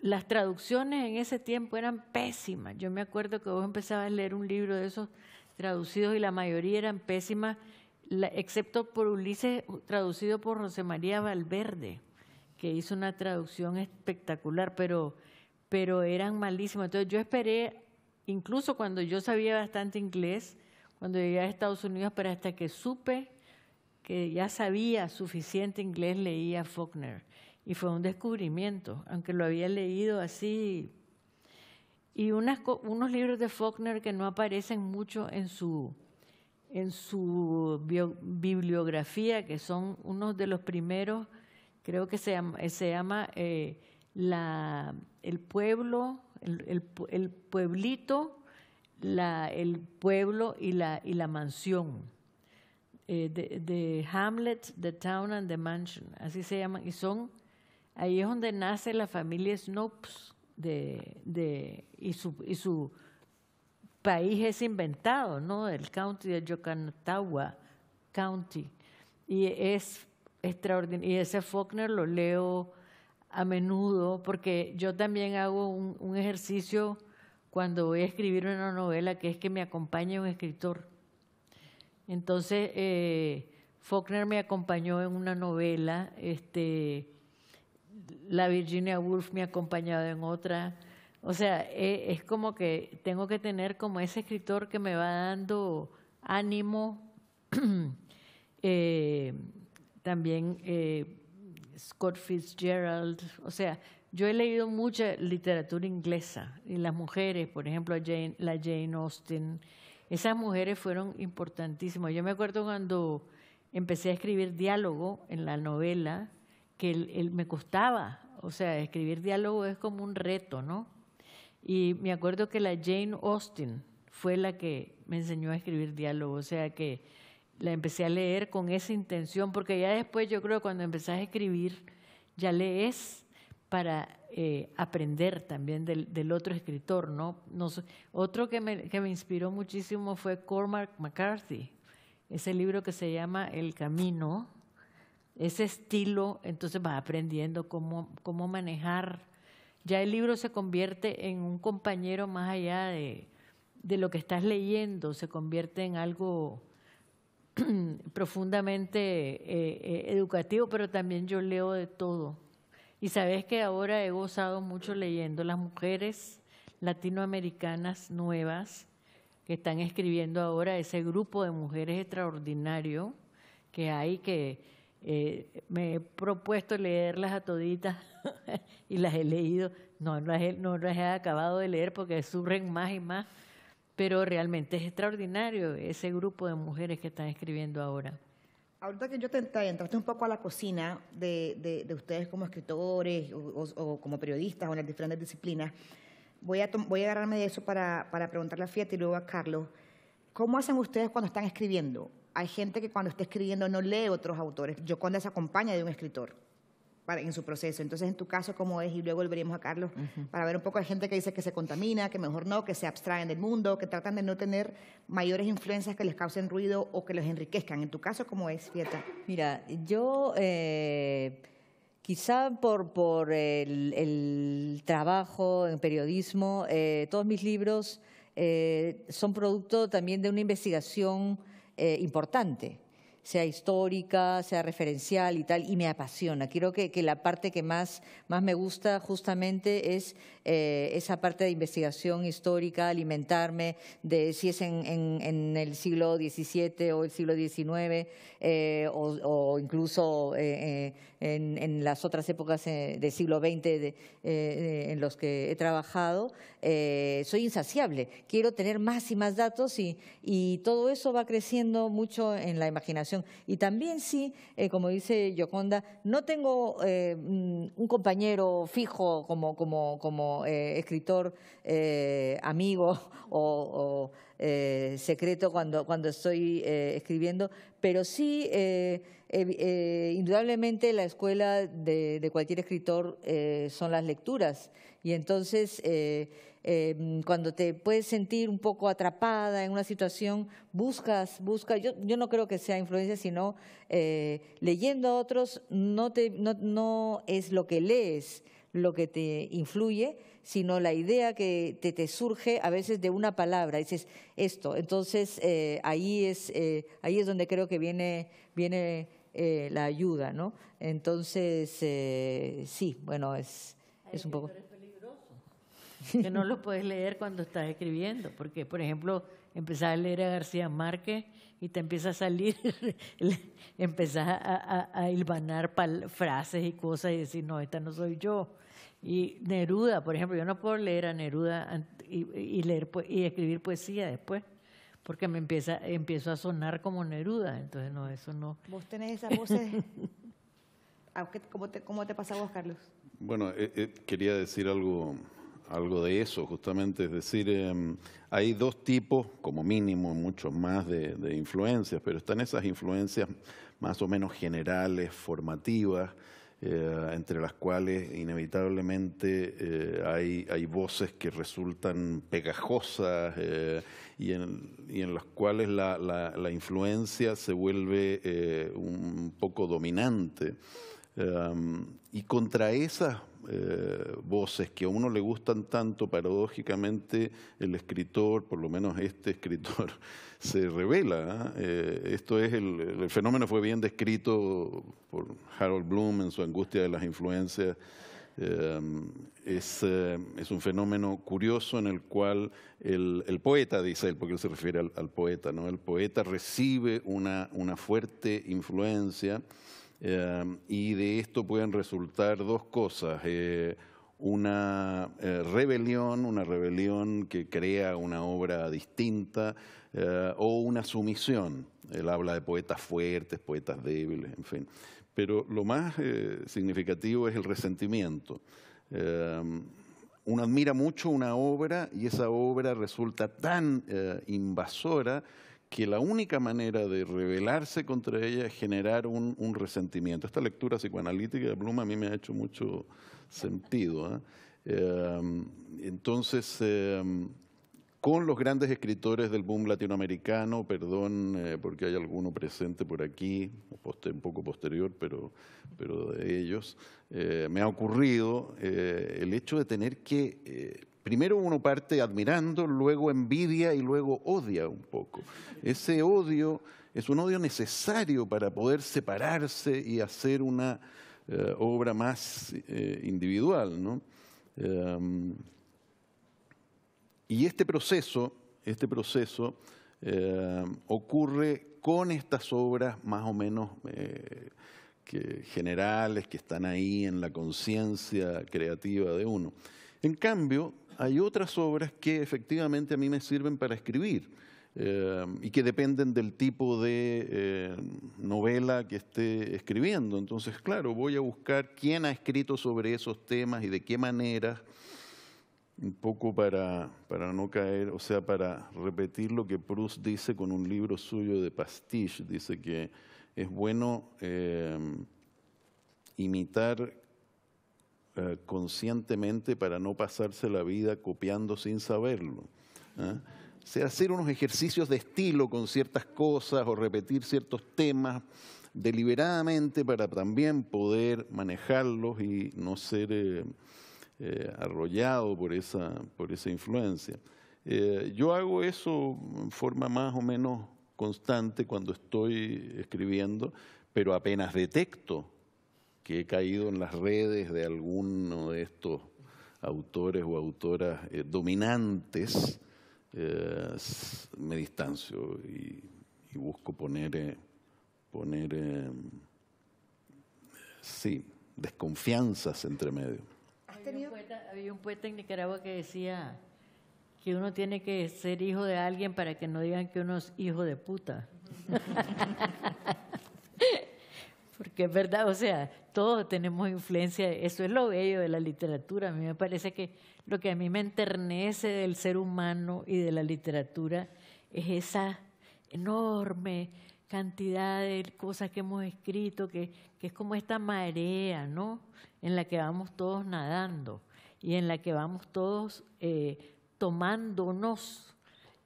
las traducciones en ese tiempo eran pésimas. Yo me acuerdo que vos empezabas a leer un libro de esos traducidos y la mayoría eran pésimas, excepto por Ulises, traducido por José María Valverde, que hizo una traducción espectacular, pero, pero eran malísimas. Entonces yo esperé, incluso cuando yo sabía bastante inglés, cuando llegué a Estados Unidos, pero hasta que supe que ya sabía suficiente inglés leía Faulkner y fue un descubrimiento, aunque lo había leído así. Y unas, unos libros de Faulkner que no aparecen mucho en su, en su bibliografía, que son unos de los primeros, creo que se llama, eh, el pueblo, pueblito, el pueblo y la, y la mansión eh, de, Hamlet, The Town and the Mansion, así se llaman, y son, ahí es donde nace la familia Snopes de, y, su, país es inventado, ¿no? El county de Yocanatawa County. Y es extraordinario. Y ese Faulkner lo leo a menudo porque yo también hago un, un, ejercicio cuando voy a escribir una novela que es que me acompañe un escritor. Entonces, eh, Faulkner me acompañó en una novela, este, la Virginia Woolf me ha acompañado en otra. O sea, e, es como que tengo que tener como ese escritor que me va dando ánimo. [CLEARS THROAT] Eh, también eh, Scott Fitzgerald. O sea, yo he leído mucha literatura inglesa y las mujeres, por ejemplo, la Jane Austen. Esas mujeres fueron importantísimas. Yo me acuerdo cuando empecé a escribir diálogo en la novela, que me costaba, o sea, escribir diálogo es como un reto, ¿no? Y me acuerdo que la Jane Austen fue la que me enseñó a escribir diálogo, o sea que la empecé a leer con esa intención, porque ya después yo creo que cuando empezás a escribir, ya lees para eh, aprender también del, otro escritor. ¿no? otro que me, que me, inspiró muchísimo fue Cormac McCarthy, ese libro que se llama El Camino, ese estilo, entonces vas aprendiendo cómo, cómo manejar. Ya el libro se convierte en un compañero más allá de, lo que estás leyendo, se convierte en algo [CLEARS THROAT] profundamente eh, eh, educativo, pero también yo leo de todo. Y sabes que ahora he gozado mucho leyendo las mujeres latinoamericanas nuevas que están escribiendo ahora, ese grupo de mujeres extraordinario que hay, que eh, me he propuesto leerlas a toditas [LAUGHS] y las he leído, no, no, no las he acabado de leer porque surgen más y más, pero realmente es extraordinario ese grupo de mujeres que están escribiendo ahora. Ahorita que yo te entraste un poco a la cocina de, de, ustedes como escritores o, como periodistas o en las diferentes disciplinas, voy a, voy a agarrarme de eso para, para preguntarle a Fiat y luego a Carlos. ¿Cómo hacen ustedes cuando están escribiendo? Hay gente que cuando está escribiendo no lee otros autores. Yo cuando se acompaña de un escritor en su proceso. Entonces, en tu caso, ¿cómo es? Y luego volveríamos a Carlos para ver un poco de gente que dice que se contamina, que mejor no, que se abstraen del mundo, que tratan de no tener mayores influencias que les causen ruido o que los enriquezcan. En tu caso, ¿cómo es, Fieta? Mira, yo... Eh... Quizá por, por el, trabajo en periodismo, eh, todos mis libros eh, son producto también de una investigación eh, importante sea histórica, sea referencial y tal, y me apasiona. Quiero que, la parte que más, me gusta justamente es eh, esa parte de investigación histórica, alimentarme de si es en, en, el siglo XVII o el siglo XIX, eh, o, incluso eh, en, las otras épocas eh, del siglo XX eh, eh, en los que he trabajado, soy insaciable. Quiero tener más y más datos y, todo eso va creciendo mucho en la imaginación. Y también sí, como dice Yoconda, no tengo mm, un compañero fijo como, escritor amigo [LAUGHS] o eh, secreto cuando, cuando estoy eh, escribiendo, pero sí, eh, indudablemente la escuela de, cualquier escritor son las lecturas. Y entonces, em, cuando te puedes sentir un poco atrapada en una situación, buscas, buscas, yo, yo no creo que sea influencia, sino leyendo a otros no, te, no es lo que lees lo que te influye, sino la idea que te, te surge a veces de una palabra, dices esto. Entonces eh, ahí, es, eh, ahí es donde creo que viene, viene eh, la ayuda, ¿no? Entonces, sí, bueno, es, un poco... Que no lo puedes leer cuando estás escribiendo, porque, por ejemplo, empezás a leer a García Márquez y te empieza a salir, [LAUGHS] empezás a, a, a hilvanar frases y cosas y decir, no, esta no soy yo. Y Neruda, por ejemplo, yo no puedo leer a Neruda y, leer y escribir poesía después, porque me empieza empiezo a sonar como Neruda, entonces no, eso no. Vos tenés esas voces. [LAUGHS] Ah, ¿Cómo te, pasa a vos, Carlos? Bueno, eh, eh, quería decir algo, algo de eso, justamente. Es decir, em, hay dos tipos, como mínimo, muchos más de influencias, pero están esas influencias más o menos generales, formativas, eh, entre las cuales inevitablemente eh, hay, voces que resultan pegajosas eh, y, en, y, en, las cuales la, la influencia se vuelve un poco dominante. Em, y contra esas eh, voces que a uno le gustan tanto, paradójicamente el escritor, por lo menos este [LAUGHS] escritor, se revela. ¿eh? Eh, esto es el, fenómeno fue bien descrito por Harold Bloom en su Angustia de las Influencias. Em, es, un fenómeno curioso en el cual el, poeta, dice él, porque él se refiere al, poeta, ¿no? el poeta recibe una fuerte influencia Em, y de esto pueden resultar dos cosas. Eh, una eh, rebelión, una rebelión que crea una obra distinta eh, o una sumisión. Él habla de poetas fuertes, poetas débiles, en fin. Pero lo más significativo es el resentimiento. Em, uno admira mucho una obra y esa obra resulta tan invasora que la única manera de rebelarse contra ella es generar un, resentimiento. Esta lectura psicoanalítica de Bloom a mí me ha hecho mucho sentido. ¿ah? Em, entonces, em, con los grandes escritores del boom latinoamericano, perdón eh, porque hay alguno presente por aquí, un poco posterior, pero, pero de ellos, eh, me ha ocurrido eh, el hecho de tener que Primero uno parte admirando, luego envidia y luego odia un poco. Ese odio es un odio necesario para poder separarse y hacer una eh, obra más eh, individual. Em, y este proceso, este proceso eh, ocurre con estas obras más o menos generales que están ahí en la conciencia creativa de uno. En cambio, hay otras obras que efectivamente a mí me sirven para escribir eh, y que dependen del tipo de eh, novela que esté escribiendo. Entonces, claro, voy a buscar quién ha escrito sobre esos temas y de qué manera, un poco para, para no caer, o sea, para repetir lo que Proust dice con un libro suyo de pastiche, dice que es bueno... Eh, imitar eh, conscientemente para no pasarse la vida copiando sin saberlo. ¿eh? hacer unos ejercicios de estilo con ciertas cosas o repetir ciertos temas deliberadamente para también poder manejarlos y no ser eh, arrollado por esa, influencia. yo hago eso en forma más o menos constante cuando estoy escribiendo, pero apenas detecto que he caído en las redes de alguno de estos autores o autoras eh, dominantes, eh, me distancio y, busco poner, eh, poner sí, desconfianzas entre medio. un, había un poeta en Nicaragua que decía que uno tiene que ser hijo de alguien para que no digan que uno es hijo de puta. [LAUGHS] porque es verdad, o sea, todos tenemos influencia, eso es lo bello de la literatura, a mí me parece que lo que a mí me enternece del ser humano y de la literatura es esa enorme cantidad de cosas que hemos escrito, que, es como esta marea, ¿no? En la que vamos todos nadando y en la que vamos todos eh, tomándonos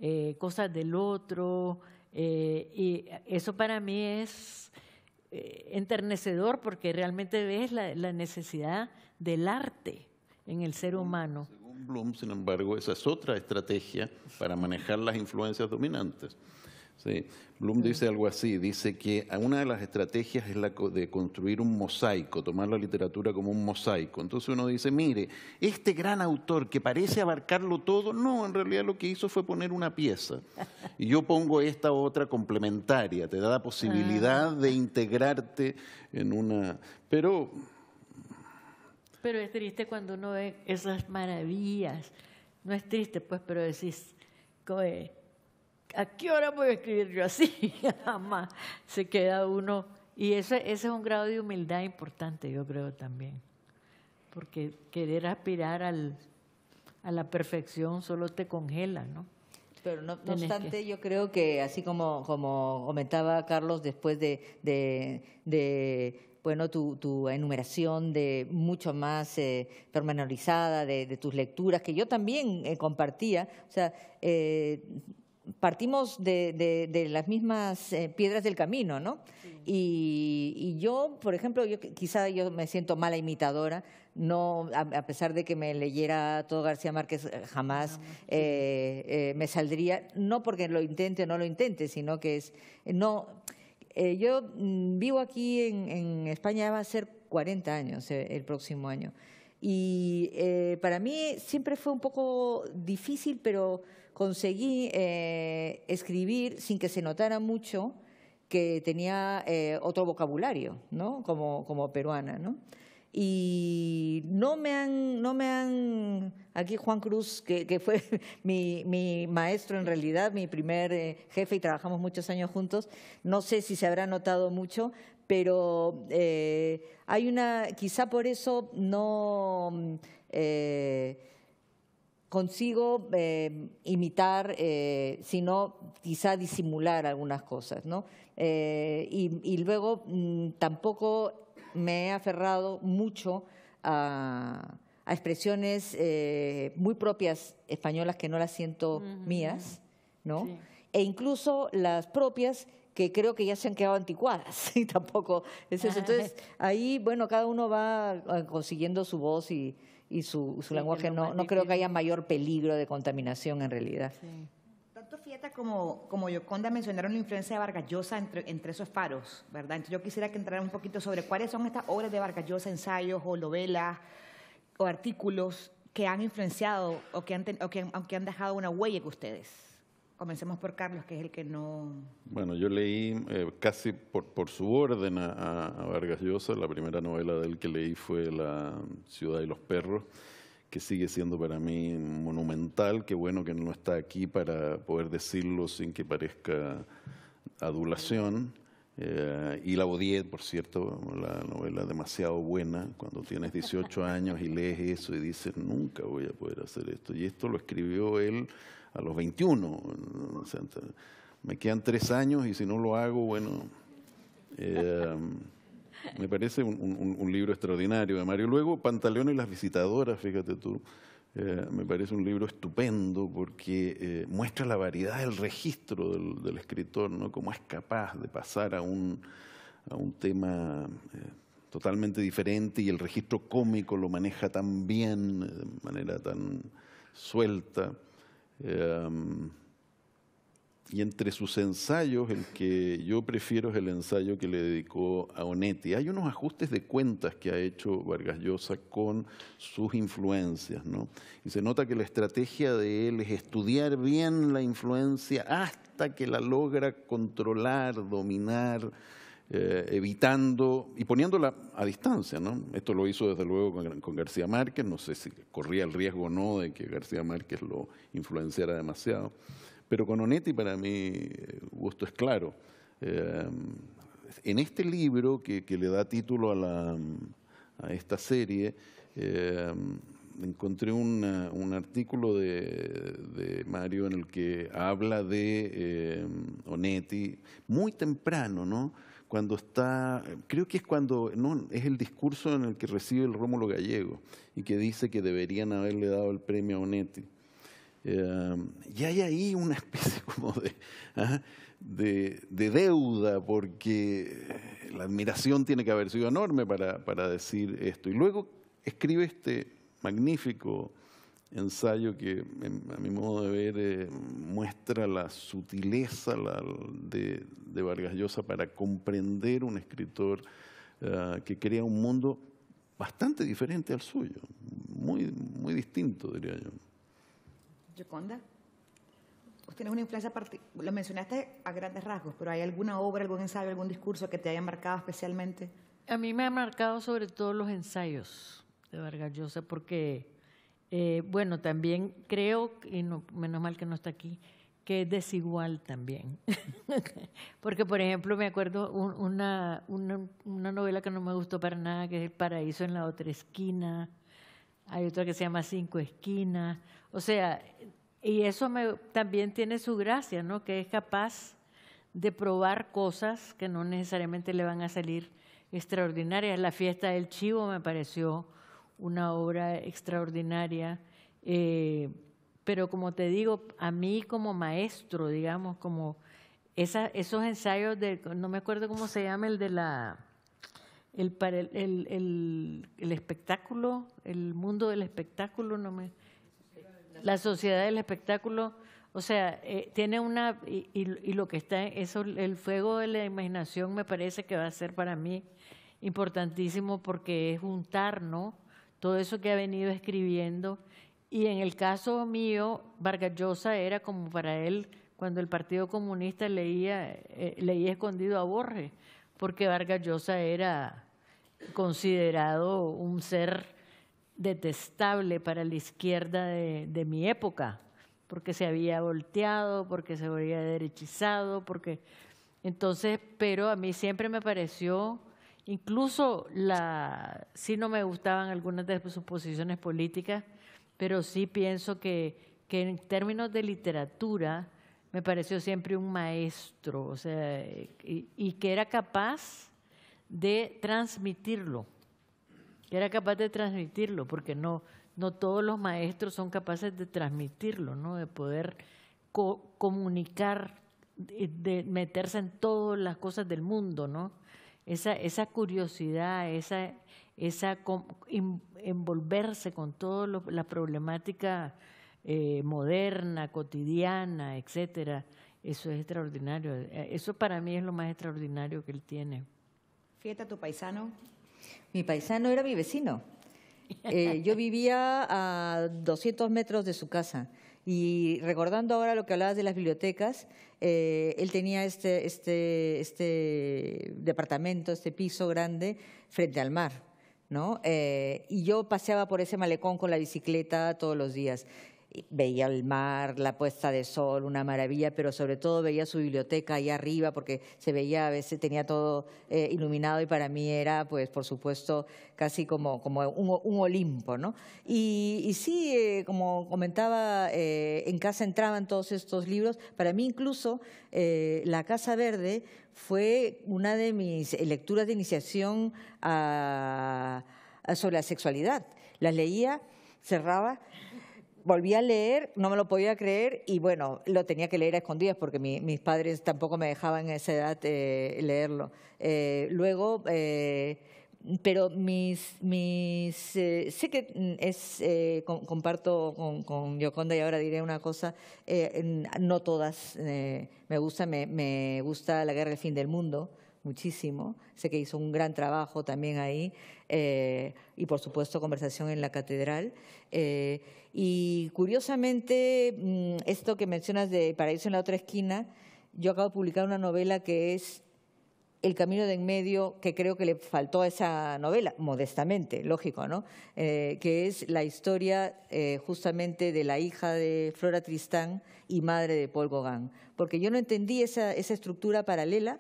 eh, cosas del otro, eh, y eso para mí es eh, enternecedor porque realmente ves la, la, necesidad del arte en el ser humano. Según Bloom, sin embargo, esa es otra estrategia para manejar las influencias dominantes. Sí. Bloom dice algo así, dice que una de las estrategias es la de construir un mosaico, tomar la literatura como un mosaico. Entonces uno dice, mire, este gran autor que parece abarcarlo todo, no, en realidad lo que hizo fue poner una pieza. Y yo pongo esta otra complementaria, te da la posibilidad ah. de integrarte en una... Pero... Pero es triste cuando uno ve esas maravillas. No es triste, pues, pero decís, coe ¿a qué hora voy a escribir yo así? [LAUGHS] Jamás se queda uno. Y ese, ese es un grado de humildad importante, yo creo también. Porque querer aspirar al, a la perfección solo te congela, ¿no? Pero no, obstante, yo creo que así como, como comentaba Carlos después de, de, bueno, tu, tu, enumeración de mucho más eh, de, tus lecturas, que yo también eh, compartía. O sea, eh, partimos de, las mismas eh, piedras del camino, ¿no? Y, yo, por ejemplo, yo quizá yo me siento mala imitadora, no, a, pesar de que me leyera todo García Márquez, eh, jamás eh, me saldría, no porque lo intente o no lo intente, sino que es, no, yo mm, vivo aquí en, en España, va a ser 40 años el próximo año. Y eh, para mí siempre fue un poco difícil, pero conseguí eh, escribir sin que se notara mucho que tenía eh, otro vocabulario, ¿no? Como, peruana, ¿no? Y no me han, no me han, aquí Juan Cruz, que, fue [LAUGHS] mi, mi, maestro en realidad, mi primer jefe y trabajamos muchos años juntos, no sé si se habrá notado mucho, pero eh, hay una, quizá por eso no eh, consigo eh, imitar, sino quizá disimular algunas cosas, ¿no? Y, luego mm, tampoco me he aferrado mucho a, expresiones muy propias españolas que no las siento mías, ¿no? E incluso las propias que creo que ya se han quedado anticuadas [LAUGHS] y tampoco Entonces, ahí, bueno, cada uno va eh, consiguiendo su voz y, su, su lenguaje. No, creo que haya mayor peligro de contaminación en realidad. Tanto Fieta como, como Yoconda mencionaron la influencia de Vargallosa entre, esos faros, ¿verdad? Entonces yo quisiera que entraran un poquito sobre cuáles son estas obras de Vargallosa, ensayos o novelas o artículos que han influenciado o que han, o que, que han dejado una huella que ustedes. Comencemos por Carlos, que es el que no... Bueno, yo leí eh, casi por, por, su orden a, Vargas Llosa, la primera novela de él que leí fue La ciudad y los perros, que sigue siendo para mí monumental, qué bueno que no está aquí para poder decirlo sin que parezca adulación. Eh, y La Odiet, por cierto, la novela demasiado buena, cuando tienes 18 años y lees eso y dices, nunca voy a poder hacer esto. Y esto lo escribió él a los 21. me quedan tres años y si no lo hago, bueno, eh, me parece un, libro extraordinario de Mario. Luego, Pantaleón y las visitadoras, fíjate tú, eh, me parece un libro estupendo porque eh, muestra la variedad del registro del, escritor, ¿no? Cómo es capaz de pasar a un, a un tema totalmente diferente y el registro cómico lo maneja tan bien, de manera tan suelta. Em, y entre sus ensayos, el que yo prefiero es el ensayo que le dedicó a Onetti. Hay unos ajustes de cuentas que ha hecho Vargas Llosa con sus influencias, ¿no? Y se nota que la estrategia de él es estudiar bien la influencia hasta que la logra controlar, dominar, eh, evitando y poniéndola a distancia. ¿no? Esto lo hizo desde luego con, García Márquez, no sé si corría el riesgo o no de que García Márquez lo influenciara demasiado, pero con Onetti para mí gusto es claro. Eh, en este libro que, le da título a, esta serie, eh, encontré un artículo de, Mario en el que habla de Onetti muy temprano, ¿no? cuando está, creo que es cuando, no, es el discurso en el que recibe el Rómulo Gallego y que dice que deberían haberle dado el premio a Onetti. Eh, y hay ahí una especie [LAUGHS] como ¿ah? de, de, deuda, porque la admiración tiene que haber sido enorme para decir esto. Y luego escribe este magnífico ensayo que, a mi modo de ver, eh, muestra la sutileza de, de, Vargas Llosa para comprender un escritor eh, que crea un mundo bastante diferente al suyo, muy, muy distinto, diría yo. Yoconda, usted tiene una influencia particular, lo mencionaste a grandes rasgos, pero ¿hay alguna obra, algún ensayo, algún discurso que te haya marcado especialmente? A mí me ha marcado sobre todo los ensayos de Vargas Llosa porque eh, bueno, también creo, y menos mal que no está aquí, que es desigual también. [LAUGHS] Porque, por ejemplo, me acuerdo una, novela que no me gustó para nada, que es El paraíso en la otra esquina. Hay otra que se llama Cinco Esquinas. O sea, y eso también tiene su gracia, ¿no? Que es capaz de probar cosas que no necesariamente le van a salir extraordinarias. La fiesta del chivo me pareció una obra extraordinaria. Eh, pero como te digo, a mí como maestro, digamos, como esos ensayos de, no me acuerdo cómo se llama el de la, el, el, el, espectáculo, el mundo del espectáculo, no la sociedad del espectáculo, o sea, eh, tiene una, y, y, lo que está, eso, el fuego de la imaginación me parece que va a ser para mí importantísimo porque es juntar, ¿no? todo eso que ha venido escribiendo. Y en el caso mío, Vargallosa era como para él, cuando el Partido Comunista leía, eh, escondido a Borges, porque Vargallosa era considerado un ser detestable para la izquierda de, de mi época, porque se había volteado, porque se había derechizado, porque... Entonces, pero a mí siempre me pareció Incluso la, sí no me gustaban algunas de sus posiciones políticas, pero sí pienso que, en términos de literatura me pareció siempre un maestro, o sea, y, que era capaz de transmitirlo, que era capaz de transmitirlo, porque no, no todos los maestros son capaces de transmitirlo, ¿no? de poder comunicar, de meterse en todas las cosas del mundo, ¿no? esa, esa curiosidad, esa, esa envolverse con toda la problemática eh, moderna, cotidiana, etcétera, eso es extraordinario. Eh, eso para mí es lo más extraordinario que él tiene. Fíjate tu paisano. Mi paisano era mi vecino. [LAUGHS] Eh, yo vivía a 200 metros de su casa. Y recordando ahora lo que hablabas de las bibliotecas, eh, él tenía este, este, este, departamento, este piso grande frente al mar. ¿No? Eh, y yo paseaba por ese malecón con la bicicleta todos los días veía el mar, la puesta de sol, una maravilla, pero sobre todo veía su biblioteca ahí arriba porque se veía, a veces tenía todo eh, iluminado y para mí era, pues por supuesto, casi como, como un, Olimpo, ¿no? Y, sí, eh, como comentaba, eh, en casa entraban todos estos libros. Para mí incluso La Casa Verde fue una de mis lecturas de iniciación a sobre la sexualidad. Las leía, cerraba volví a leer, no me lo podía creer y bueno, lo tenía que leer a escondidas porque mis padres tampoco me dejaban en esa edad eh, leerlo. Eh, luego, eh, pero mis, sé que mm, es, comparto con, con Yoconda y ahora diré una cosa, no todas me gusta, me, me gusta La guerra del fin del mundo muchísimo, sé que hizo un gran trabajo también ahí. Eh, y por supuesto conversación en la catedral. Eh, y curiosamente, mm, esto que mencionas de Paraíso en la otra esquina, yo acabo de publicar una novela que es el camino de en medio que creo que le faltó a esa novela, modestamente, lógico, ¿no? Eh, que es la historia justamente de la hija de Flora Tristán y madre de Paul Gauguin. Porque yo no entendí esa, estructura paralela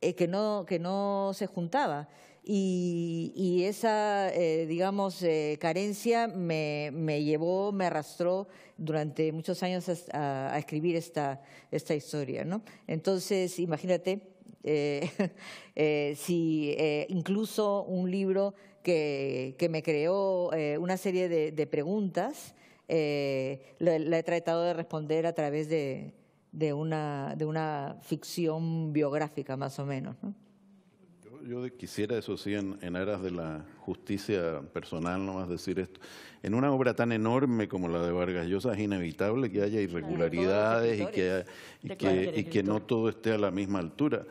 que no se juntaba. Y, esa, eh, digamos, eh, carencia me, llevó, me arrastró durante muchos años a, escribir esta, historia. ¿no? Entonces, imagínate, eh, [LAUGHS] si incluso un libro que, me creó una serie de, preguntas, la, he tratado de responder a través de, una, de una ficción biográfica, más o menos. ¿no? yo quisiera, eso sí, en, aras de la justicia personal, no más decir esto. En una obra tan enorme como la de Vargas Llosa es inevitable que haya irregularidades y que, y que no todo esté a la misma altura.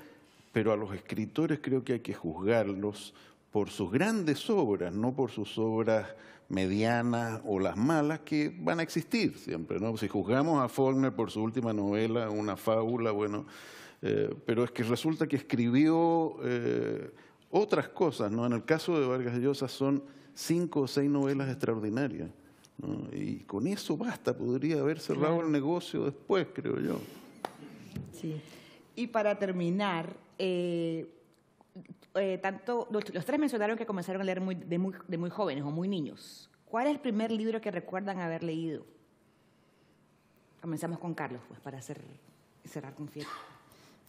Pero a los escritores creo que hay que juzgarlos por sus grandes obras, no por sus obras medianas o las malas que van a existir siempre. ¿no? Si juzgamos a Faulkner por su última novela, una fábula, bueno, eh, pero es que resulta que escribió eh, otras cosas, ¿no? En el caso de Vargas Llosa son cinco o seis novelas extraordinarias. Y con eso basta, podría haber cerrado el negocio después, creo yo. Y para terminar, eh, tanto los, tres mencionaron que comenzaron a leer de, muy, de muy jóvenes o muy niños. ¿Cuál es el primer libro que recuerdan haber leído? Comenzamos con Carlos, pues, para hacer, cerrar con fiesta.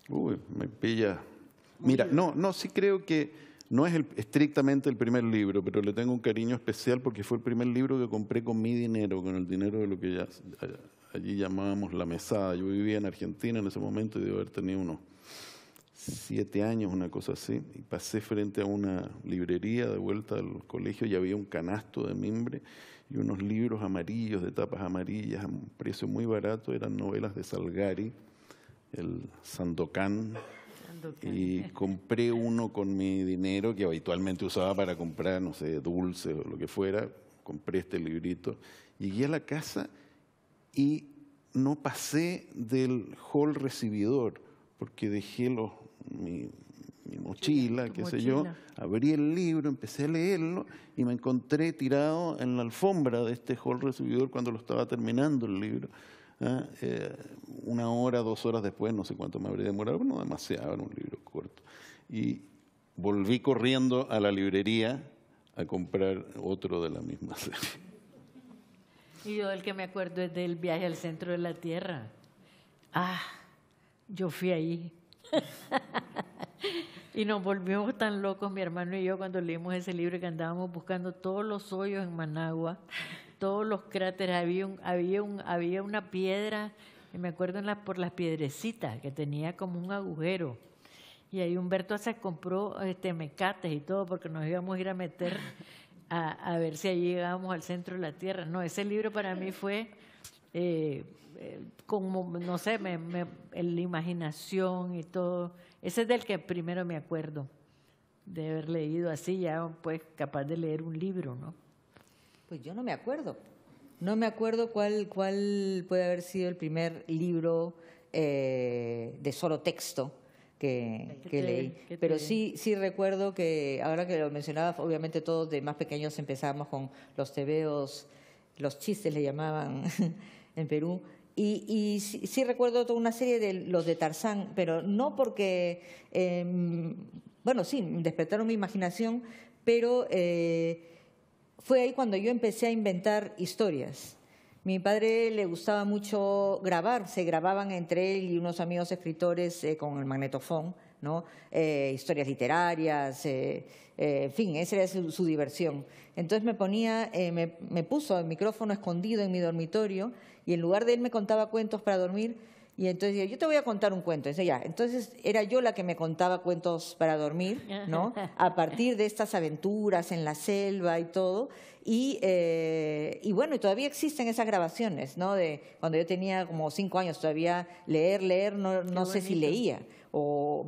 Uy, me pilla. Mira, no, no, sí creo que no es estrictamente el primer libro, pero le tengo un cariño especial porque fue el primer libro que compré con mi dinero, con el dinero de lo que ya, allí llamábamos la mesada. Yo vivía en Argentina en ese momento y debo haber tenido unos siete años, una cosa así, y pasé frente a una librería de vuelta al colegio y había un canasto de mimbre y unos libros amarillos, de tapas amarillas, a un precio muy barato, eran novelas de Salgari el Sandokan, Y compré uno con mi dinero que habitualmente usaba para comprar, no sé, dulces o lo que fuera. Compré este librito. Llegué a la casa y no pasé del hall recibidor porque dejé mi, mi mochila, qué sé yo, abrí el libro, empecé a leerlo y me encontré tirado en la alfombra de este hall recibidor cuando lo estaba terminando el libro. ¿eh? Eh, una hora, dos horas después, no sé cuánto me habría demorado, pero no demasiado, era un libro corto. Y volví corriendo a la librería a comprar otro de la misma [LAUGHS] serie. Y yo el que me acuerdo es del viaje al centro de la Tierra. Ah, yo fui ahí. [LAUGHS] y nos volvimos tan locos mi hermano y yo cuando leímos ese libro que andábamos buscando todos los hoyos en Managua todos los cráteres. Había, había, había una piedra, y me acuerdo en la, por las piedrecitas, que tenía como un agujero. Y ahí Humberto se compró este, mecates y todo, porque nos íbamos a ir a meter a, ver si allí llegábamos al centro de la Tierra. No, ese libro para mí fue eh, eh, como, no sé, me, la imaginación y todo. Ese es del que primero me acuerdo de haber leído así, ya pues capaz de leer un libro, ¿no? Pues yo no me acuerdo. No me acuerdo cuál, cuál puede haber sido el primer libro eh, de solo texto que, leí. Pero sí, sí recuerdo que, ahora que lo mencionaba, obviamente todos de más pequeños empezábamos con los tebeos, los chistes le llamaban [LAUGHS] en Perú. Y, sí, recuerdo toda una serie de los de Tarzán, pero no porque, em, bueno, sí, despertaron mi imaginación, pero eh, fue ahí cuando yo empecé a inventar historias. Mi padre le gustaba mucho grabar, se grababan entre él y unos amigos escritores eh, con el magnetofón, eh, historias literarias, eh, en fin, esa era su, diversión. Entonces me ponía, me puso el micrófono escondido en mi dormitorio y en lugar de él me contaba cuentos para dormir, y entonces yo te voy a contar un cuento. Entonces, era yo la que me contaba cuentos para dormir, ¿no? [LAUGHS] A partir de estas aventuras en la selva y todo. Eh, y, bueno, y todavía existen esas grabaciones, ¿no? De cuando yo tenía como cinco años, todavía leer, leer, no, sé si leía.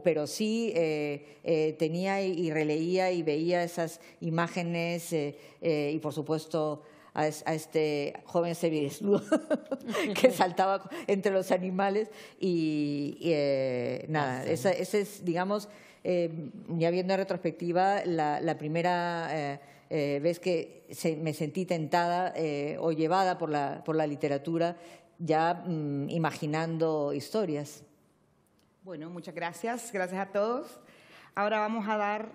pero sí eh, eh, tenía y, releía y veía esas imágenes y por supuesto a, este joven semidesnudo [LAUGHS] que saltaba entre los animales y, eh, nada, ah, esa, es, digamos, em, ya viendo en retrospectiva, la, primera... Eh, eh, vez que me sentí tentada o llevada por la, por la literatura, ya mm, imaginando historias. Bueno, muchas gracias. Gracias a todos. Ahora vamos a dar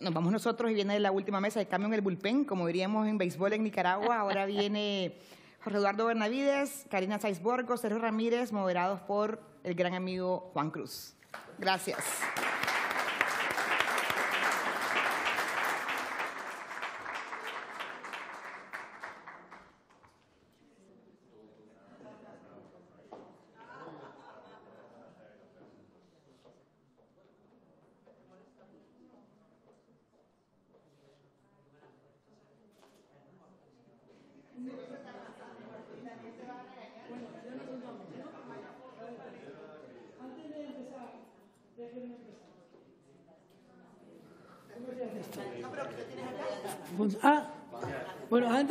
nos vamos nosotros y viene la última mesa de cambio en el bullpen, como diríamos en béisbol en Nicaragua. Ahora [LAUGHS] viene Jorge Eduardo Bernavides, Karina Saizborgo, Borgo, Sergio Ramírez, moderados por el gran amigo Juan Cruz. Gracias.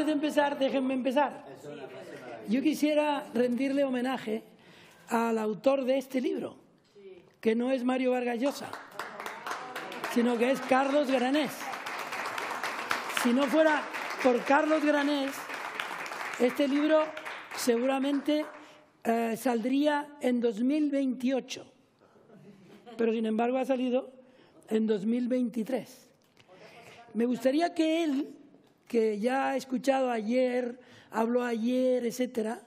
de empezar, déjenme empezar. Yo quisiera rendirle homenaje al autor de este libro, que no es Mario Vargas Llosa, sino que es Carlos Granés. Si no fuera por Carlos Granés, este libro seguramente eh, saldría en 2028, pero sin embargo ha salido en 2023. Me gustaría que él que ya ha escuchado ayer, habló ayer, etcétera,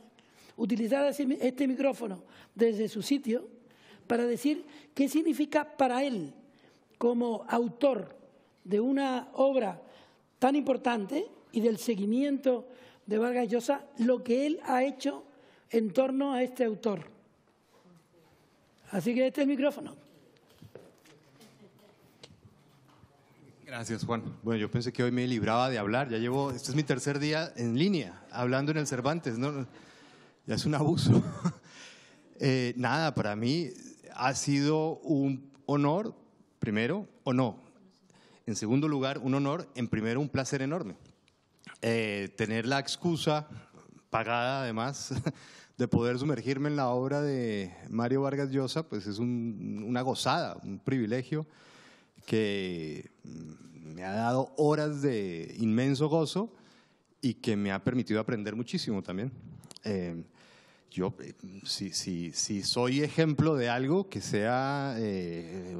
utilizar este micrófono desde su sitio para decir qué significa para él como autor de una obra tan importante y del seguimiento de Vargas Llosa lo que él ha hecho en torno a este autor. Así que este es el micrófono. Gracias, Juan. Bueno, yo pensé que hoy me libraba de hablar. Ya llevo, este es mi tercer día en línea, hablando en el Cervantes. ¿no? Ya es un abuso. [LAUGHS] Eh, nada, para mí ha sido un honor, primero, o no. En segundo lugar, un honor. En primero, un placer enorme. Eh, tener la excusa, pagada además, [LAUGHS] de poder sumergirme en la obra de Mario Vargas Llosa, pues es una gozada, un privilegio que me ha dado horas de inmenso gozo y que me ha permitido aprender muchísimo también. Eh, yo, eh, si, si, si, soy ejemplo de algo, que sea eh,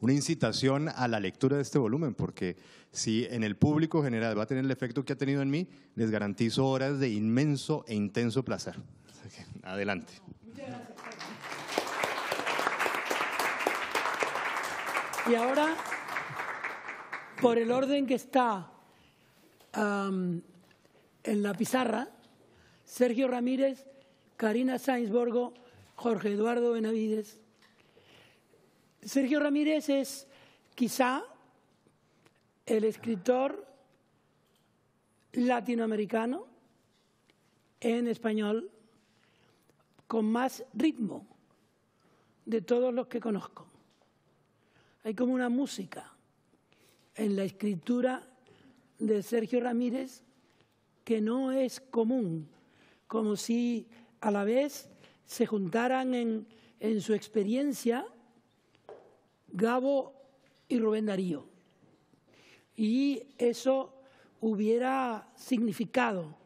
una incitación a la lectura de este volumen, porque si en el público general va a tener el efecto que ha tenido en mí, les garantizo horas de inmenso e intenso placer. adelante. Muchas gracias. Y ahora, por el orden que está en la pizarra, Sergio Ramírez, Karina Sainz Jorge Eduardo Benavides. Sergio Ramírez es quizá el escritor latinoamericano en español con más ritmo de todos los que conozco. Hay como una música en la escritura de Sergio Ramírez que no es común, como si a la vez se juntaran en, en su experiencia Gabo y Rubén Darío. Y eso hubiera significado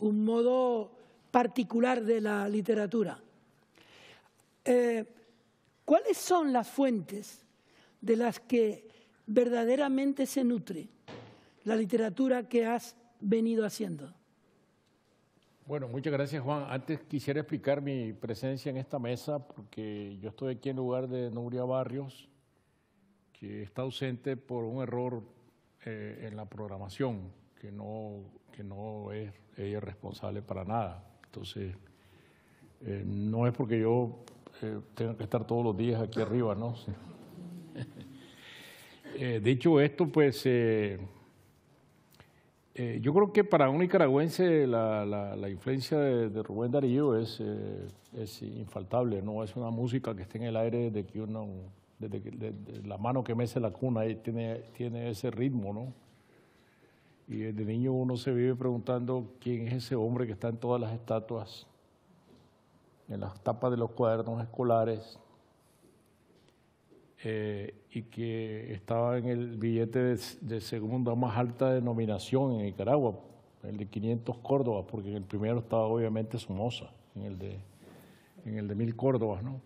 un modo particular de la literatura. Eh, ¿Cuáles son las fuentes de las que verdaderamente se nutre la literatura que has venido haciendo. Bueno, muchas gracias Juan. Antes quisiera explicar mi presencia en esta mesa porque yo estoy aquí en lugar de Nuria Barrios, que está ausente por un error eh, en la programación, que no, que no es ella responsable para nada. Entonces, eh, no es porque yo eh, tenga que estar todos los días aquí arriba, ¿no? [LAUGHS] Eh, dicho esto, pues eh, eh, yo creo que para un nicaragüense la, influencia de, Rubén Darío es, infaltable, ¿no? Es una música que está en el aire desde que uno, desde la mano que mece la cuna, tiene, tiene ese ritmo, ¿no? Y desde niño uno se vive preguntando quién es ese hombre que está en todas las estatuas, en las tapas de los cuadernos escolares, eh, y que estaba en el billete de, segunda más alta denominación en Nicaragua, el de 500 Córdobas, porque en el primero estaba obviamente Somoza, en el de, en el 1000 Córdobas. ¿no?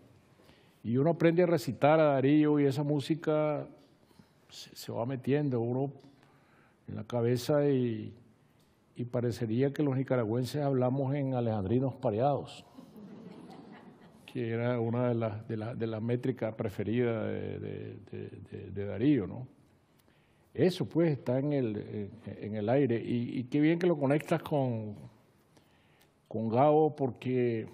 Y uno aprende a recitar a Darío y esa música se, va metiendo uno en la cabeza y, y parecería que los nicaragüenses hablamos en alejandrinos pareados que era una de las de la, métricas preferidas de, Darío, ¿no? Eso pues está en el, en el aire y, qué bien que lo conectas con, con Gabo porque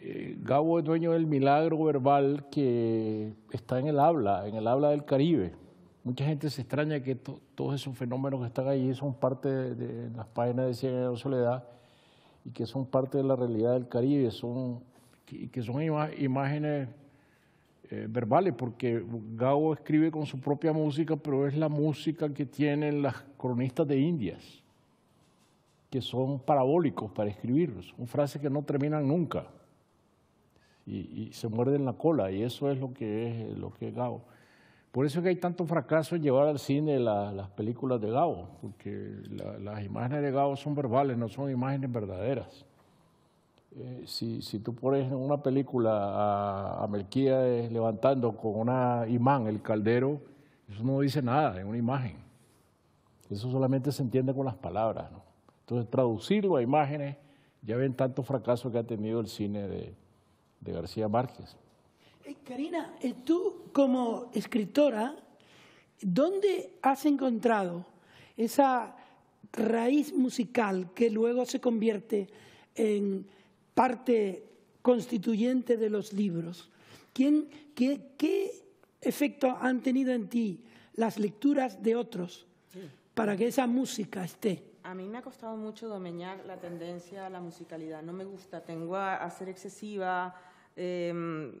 eh, Gabo es dueño del milagro verbal que está en el habla, en el habla del Caribe. Mucha gente se extraña que todos esos fenómenos que están ahí son parte de, las páginas de Cien soledad y que son parte de la realidad del Caribe, son que, que son imágenes eh, verbales, porque Gao escribe con su propia música, pero es la música que tienen las cronistas de Indias, que son parabólicos para escribirlos. son frases que no terminan nunca y, se muerden la cola, y eso es lo que es, lo que Gao. Por eso es que hay tanto fracaso en llevar al cine las películas de Gao, porque las imágenes de Gao son verbales, no son imágenes verdaderas. Eh, si, si, tú pones en una película a, Melquíades levantando con una imán el caldero, eso no dice nada en una imagen. Eso solamente se entiende con las palabras. Entonces, traducirlo a imágenes, ya ven tanto fracaso que ha tenido el cine de, García Márquez. Karina, eh, tú como escritora, ¿dónde has encontrado esa raíz musical que luego se convierte en parte constituyente de los libros. qué, efecto han tenido en ti las lecturas de otros para que esa música esté? A mí me ha costado mucho domeñar la tendencia a la musicalidad. No me gusta, tengo a, ser excesiva. Em,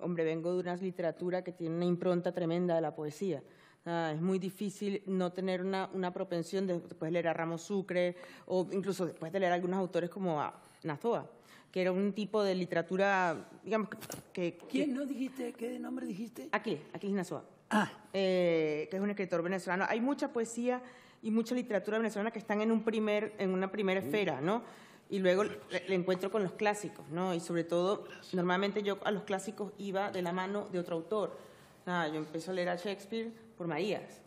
hombre, vengo de una literatura que tiene una impronta tremenda de la poesía. es muy difícil no tener una, propensión de, después leer a Ramos Sucre o incluso después de leer a algunos autores como a Nazoa que era un tipo de literatura, digamos, que... ¿Quién no dijiste? ¿Qué nombre dijiste? Aquí, Aquiles Nazoa. Ah. Eh, que es un escritor venezolano. Hay mucha poesía y mucha literatura venezolana que están en, un primer, en una primera uh. esfera, ¿no? Y luego le, encuentro con los clásicos, ¿no? Y sobre todo, normalmente yo a los clásicos iba de la mano de otro autor. Ah, yo empiezo a leer a Shakespeare por Marías.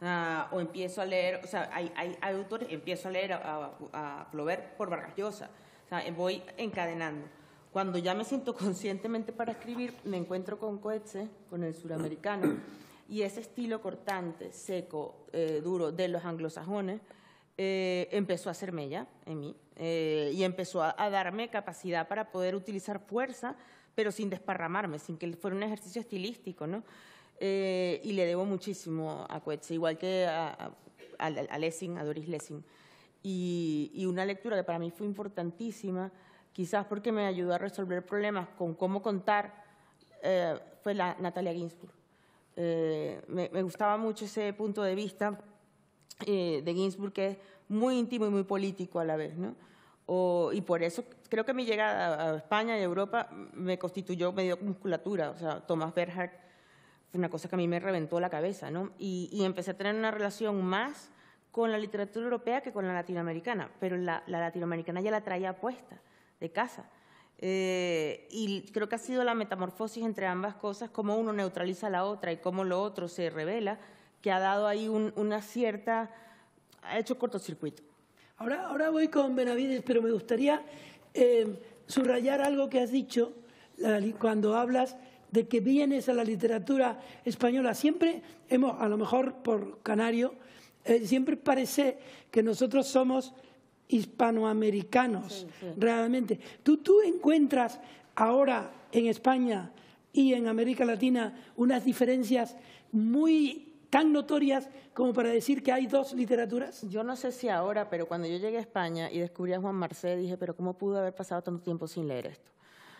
Ah, o empiezo a leer, o sea, hay, hay, hay autores, empiezo a leer a, a, Flaubert por Vargas Llosa. O sea, voy encadenando. Cuando ya me siento [LAUGHS] conscientemente para escribir, me encuentro con Coetze, con el suramericano, [COUGHS] y ese estilo cortante, seco, eh, duro de los anglosajones eh, empezó a hacerme mella en mí eh, y empezó a, darme capacidad para poder utilizar fuerza, pero sin desparramarme, sin que fuera un ejercicio estilístico, ¿no? y le debo muchísimo a Coetze, igual que a, a, Lessing, a Doris Lessing y, una lectura que para mí fue importantísima, quizás porque me ayudó a resolver problemas con cómo contar, eh, fue la Natalia Ginsburg. Eh, me, gustaba mucho ese punto de vista eh, de Ginsburg, que es muy íntimo y muy político a la vez. ¿no? y por eso creo que mi llegada a España y a Europa me constituyó, medio dio musculatura. O sea, Tomás Berhardt fue una cosa que a mí me reventó la cabeza, ¿no? y empecé a tener una relación más con la literatura europea que con la latinoamericana, pero la, latinoamericana ya la traía puesta de casa. Eh, y creo que ha sido la metamorfosis entre ambas cosas, cómo uno neutraliza a la otra y cómo lo otro se revela, que ha dado ahí una cierta... ha hecho cortocircuito. Ahora, ahora voy con Benavides, pero me gustaría eh, subrayar algo que has dicho cuando hablas de que vienes a la literatura española. Siempre hemos, a lo mejor por canario, eh, siempre parece que nosotros somos hispanoamericanos, realmente. Tú, encuentras ahora en España y en América Latina unas diferencias muy tan notorias como para decir que hay dos literaturas? Yo no sé si ahora, pero cuando yo llegué a España y descubrí a Juan Marcé, dije, pero ¿cómo pudo haber pasado tanto tiempo sin leer esto?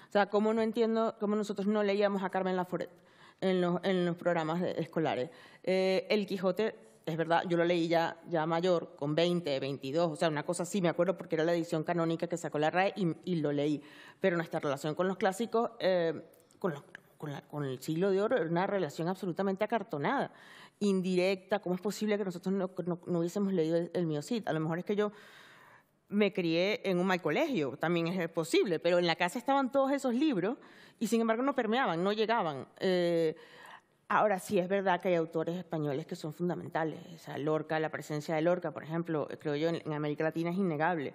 O sea, ¿cómo no entiendo, cómo nosotros no leíamos a Carmen Laforet en los, programas escolares? Eh, el Quijote es verdad, yo lo leí ya, ya mayor, con 20, 22, o sea, una cosa así, me acuerdo porque era la edición canónica que sacó la RAE y, lo leí. Pero nuestra relación con los clásicos, eh, con, el siglo de oro, era una relación absolutamente acartonada, indirecta. ¿Cómo es posible que nosotros no, no, hubiésemos leído el, mío, CIT? A lo mejor es que yo me crié en un mal colegio, también es posible, pero en la casa estaban todos esos libros y sin embargo no permeaban, no llegaban. Eh, Ahora sí, es verdad que hay autores españoles que son fundamentales. Lorca, la presencia de Lorca, por ejemplo, creo yo, en, América Latina es innegable.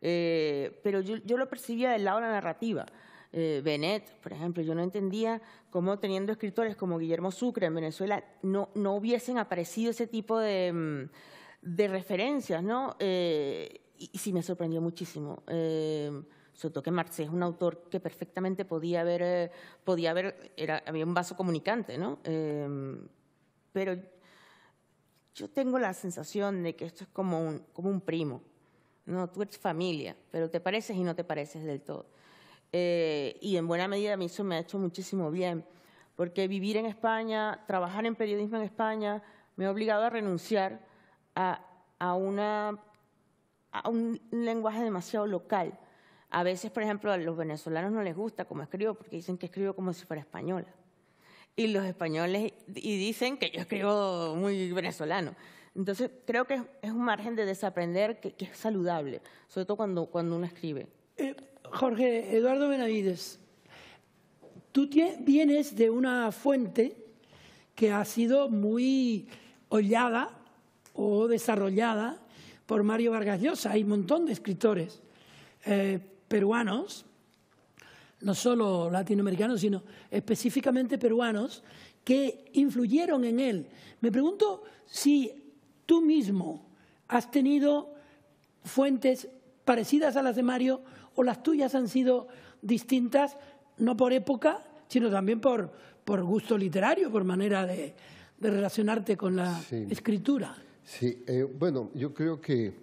Eh, pero yo, lo percibía del lado de la narrativa. Eh, Benet, por ejemplo, yo no entendía cómo teniendo escritores como Guillermo Sucre en Venezuela no, hubiesen aparecido ese tipo de, mm, referencias, ¿no? Eh, y, sí me sorprendió muchísimo sobre todo que Marx es un autor que perfectamente podía haber, eh, podía haber era, había un vaso comunicante, ¿no? Em, pero yo tengo la sensación de que esto es como un, como un primo, ¿no? Tú eres familia, pero te pareces y no te pareces del todo. Eh, y en buena medida a mí eso me ha hecho muchísimo bien, porque vivir en España, trabajar en periodismo en España, me ha obligado a renunciar a, a, una, a un lenguaje demasiado local, a veces, por ejemplo, a los venezolanos no les gusta cómo escribo porque dicen que escribo como si fuera española. Y los españoles y dicen que yo escribo muy venezolano. Entonces, creo que es un margen de desaprender que, es saludable, sobre todo cuando, cuando uno escribe. Eh, Jorge, Eduardo Benavides, tú vienes de una fuente que ha sido muy hollada o desarrollada por Mario Vargas Llosa. Hay un montón de escritores. Eh, peruanos, no solo latinoamericanos, sino específicamente peruanos, que influyeron en él. Me pregunto si tú mismo has tenido fuentes parecidas a las de Mario o las tuyas han sido distintas, no por época, sino también por, por gusto literario, por manera de, relacionarte con la escritura. Sí, eh, bueno, yo creo que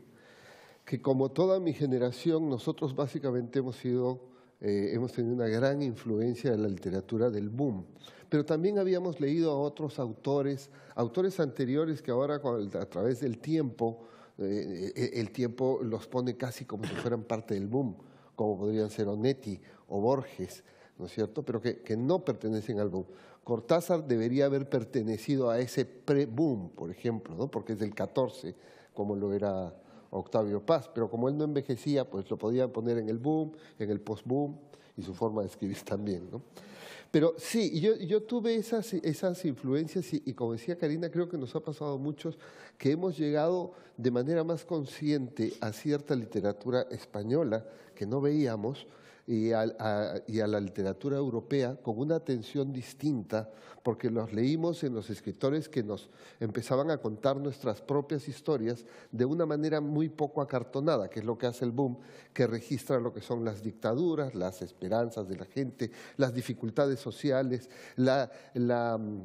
que como toda mi generación, nosotros básicamente hemos sido, eh, hemos tenido una gran influencia de la literatura del boom, pero también habíamos leído a otros autores, autores anteriores que ahora a través del tiempo, eh, eh, el tiempo los pone casi como si fueran parte del boom, como podrían ser Onetti o Borges, ¿no es cierto? Pero que, no pertenecen al boom. Cortázar debería haber pertenecido a ese pre-boom, por ejemplo, ¿no? porque es del 14, como lo era Octavio Paz, pero como él no envejecía, pues lo podían poner en el boom, en el post-boom y su forma de escribir [LAUGHS] también. ¿no? Pero sí, yo, tuve esas, influencias y, como decía Karina, creo que nos ha pasado a muchos que hemos llegado de manera más consciente a cierta literatura española que no veíamos y a, la literatura europea con una atención distinta, porque los leímos en los escritores que nos empezaban a contar nuestras propias historias de una manera muy poco acartonada, que es lo que hace el boom, que registra lo que son las dictaduras, las esperanzas de la gente, las dificultades sociales, mm,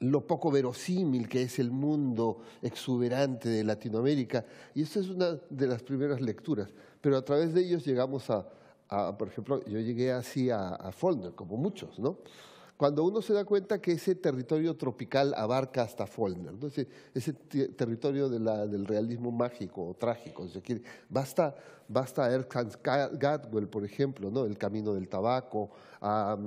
lo poco verosímil que es el mundo exuberante de Latinoamérica. Y esta es una de las primeras lecturas. Pero a través de ellos llegamos a, por ejemplo, yo llegué así a, a Follner, como muchos, ¿no? Cuando uno se da cuenta que ese territorio tropical abarca hasta Follner, ¿no? ese, territorio del realismo mágico o trágico, o basta, basta a Gatwell, por ejemplo, ¿no? El camino del tabaco, a,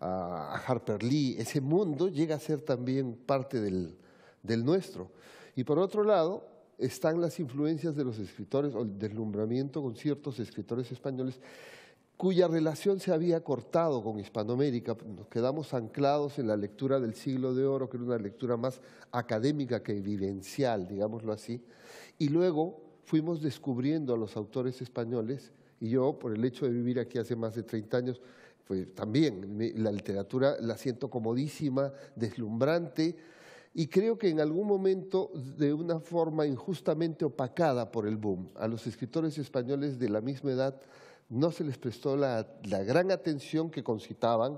Harper Lee, ese mundo llega a ser también parte del nuestro. Y por otro lado, están las influencias de los escritores o el deslumbramiento con ciertos escritores españoles cuya relación se había cortado con Hispanoamérica. Nos quedamos anclados en la lectura del siglo de oro, que era una lectura más académica que vivencial, digámoslo así. Y luego fuimos descubriendo a los autores españoles, y yo, por el hecho de vivir aquí hace más de 30 años, pues también la literatura la siento comodísima, deslumbrante, y creo que en algún momento de una forma injustamente opacada por el boom. A los escritores españoles de la misma edad no se les prestó la, gran atención que concitaban,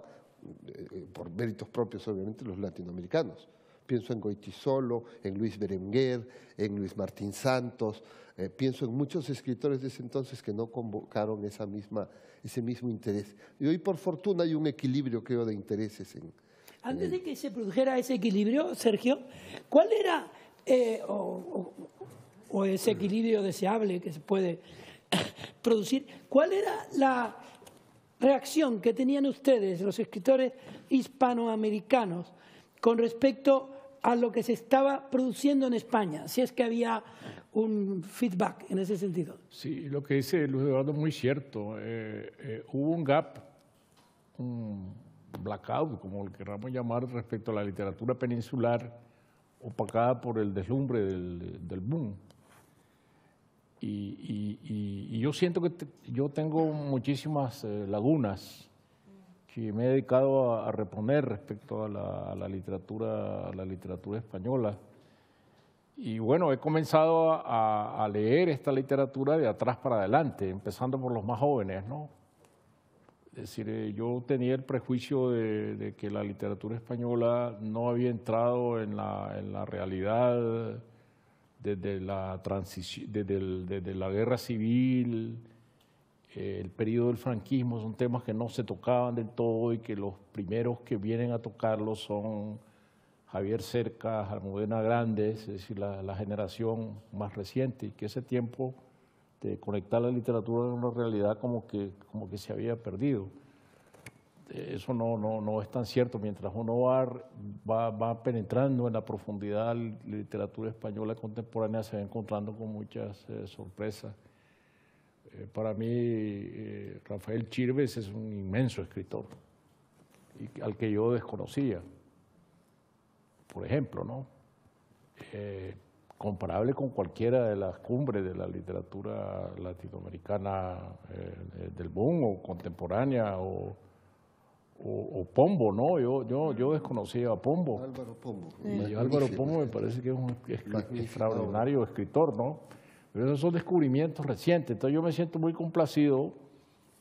eh, eh, por méritos propios obviamente, los latinoamericanos. Pienso en Goitisolo, en Luis Berenguer, en Luis Martín Santos, eh, pienso en muchos escritores de ese entonces que no convocaron ese mismo interés. Y hoy por fortuna hay un equilibrio, creo, de intereses en, antes de que se produjera ese equilibrio, Sergio, ¿cuál era eh, o, ese equilibrio deseable que se puede [COUGHS] producir? ¿Cuál era la reacción que tenían ustedes, los escritores hispanoamericanos, con respecto a lo que se estaba produciendo en España, si es que había un feedback en ese sentido. Sí, lo que dice Luis Eduardo es muy cierto. Eh, eh, hubo un gap, un, blackout, como lo queramos llamar, respecto a la literatura peninsular opacada por el deslumbre del, boom. Y, yo siento que yo tengo muchísimas eh, lagunas que me he dedicado a, reponer respecto a la, literatura, a la literatura española. Y bueno, he comenzado a, a, leer esta literatura de atrás para adelante, empezando por los más jóvenes, ¿no? Es decir, eh, yo tenía el prejuicio de, que la literatura española no había entrado en la, realidad desde la, desde, la guerra civil, eh, el periodo del franquismo, son temas que no se tocaban del todo y que los primeros que vienen a tocarlos son Javier Cercas, Almudena Grandes, es decir, la, la generación más reciente, y que ese tiempo este, conectar la literatura a una realidad como que, como que se había perdido. Eso no, no, no es tan cierto. Mientras uno va, penetrando en la profundidad de la literatura española contemporánea, se va encontrando con muchas eh, sorpresas. Eh, para mí, eh, Rafael Chirves es un inmenso escritor, y, al que yo desconocía, por ejemplo, ¿no? comparable con cualquiera de las cumbres de la literatura latinoamericana eh, eh, del boom o contemporánea o, Pombo, ¿no? Yo, yo, yo desconocía a Pombo. Álvaro Pombo. Álvaro Pombo me parece que es un extraordinario escritor, ¿no? Pero esos son descubrimientos recientes. Entonces yo me siento muy complacido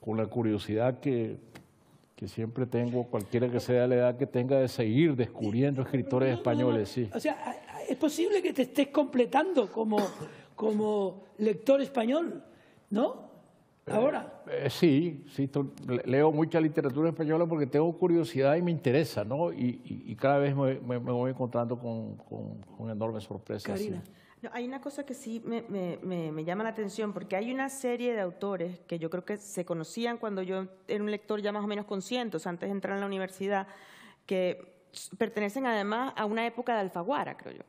con la curiosidad que, que siempre tengo, cualquiera que sea la edad que tenga, de seguir descubriendo escritores españoles, sí. O es posible que te estés completando como, como lector español, ¿no? Eh, Ahora. Eh, sí, sí, leo mucha literatura española porque tengo curiosidad y me interesa, ¿no? Y, cada vez me, voy encontrando con, con, enorme enormes sorpresas. Karina. hay una cosa que sí me, llama la atención, porque hay una serie de autores que yo creo que se conocían cuando yo era un lector ya más o menos consciente, o sea, antes de entrar en la universidad, que pertenecen además a una época de Alfaguara, creo yo.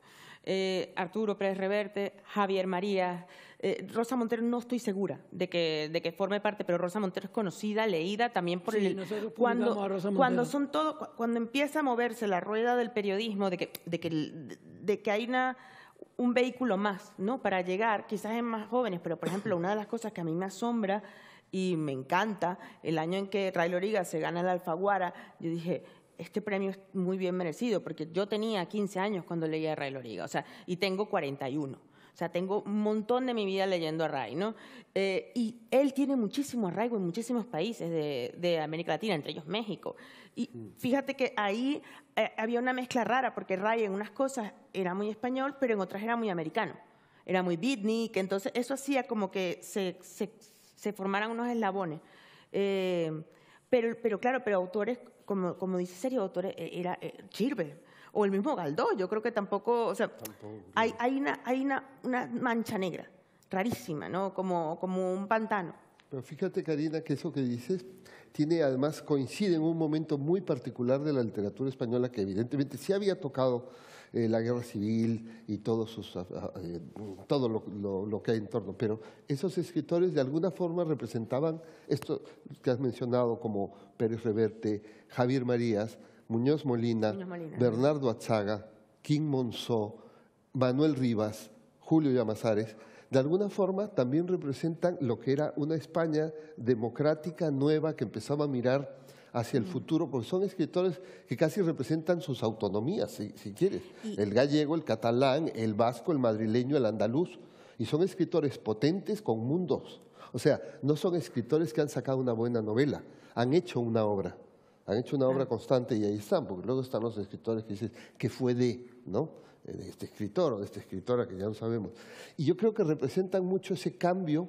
Eh, Arturo Pérez Reverte, Javier María, eh, Rosa Montero no estoy segura de que, de que forme parte, pero Rosa Montero es conocida, leída también por el... Cuando, cuando son todo, cuando empieza a moverse la rueda del periodismo, de que, de que, hay una un vehículo más, ¿no? Para llegar, quizás en más jóvenes, pero por ejemplo, una de las cosas que a mí me asombra y me encanta, el año en que Ray Loriga se gana el Alfaguara, yo dije, este premio es muy bien merecido, porque yo tenía 15 años cuando leía a Ray Loriga, o sea, y tengo 41. O sea, tengo un montón de mi vida leyendo a Ray, ¿no? Eh, y él tiene muchísimo arraigo en muchísimos países de, América Latina, entre ellos México. Y mm. fíjate que ahí eh, había una mezcla rara, porque Ray en unas cosas era muy español, pero en otras era muy americano. Era muy que entonces eso hacía como que se, formaran unos eslabones. Eh, pero, pero claro, pero autores como, como dice Serio Doctor, eh, era, Chirve eh, O el mismo Galdó, yo creo que tampoco, o sea, Hay, hay, una, hay una, una, mancha negra, rarísima, ¿no? Como, como un pantano. Pero fíjate, Karina, que eso que dices tiene además coincide en un momento muy particular de la literatura española que evidentemente sí había tocado eh, la guerra civil y ah, ah, eh, todo, sus, lo, que hay en torno. Pero esos escritores de alguna forma representaban esto que has mencionado como Pérez Reverte, Javier Marías, Muñoz Molina, Bernardo Atzaga, King Monzó, Manuel Rivas, Julio Llamazares de alguna forma también representan lo que era una España democrática nueva que empezaba a mirar hacia el mm. futuro, porque son escritores que casi representan sus autonomías, si, quieres. El gallego, el catalán, el vasco, el madrileño, el andaluz. Y son escritores potentes con mundos. O sea, no son escritores que han sacado una buena novela, han hecho una obra. Han hecho una obra ah. constante y ahí están, porque luego están los escritores que dicen, ...que fue de? ¿No? Eh, de este escritor o de esta escritora que ya no sabemos. Y yo creo que representan mucho ese cambio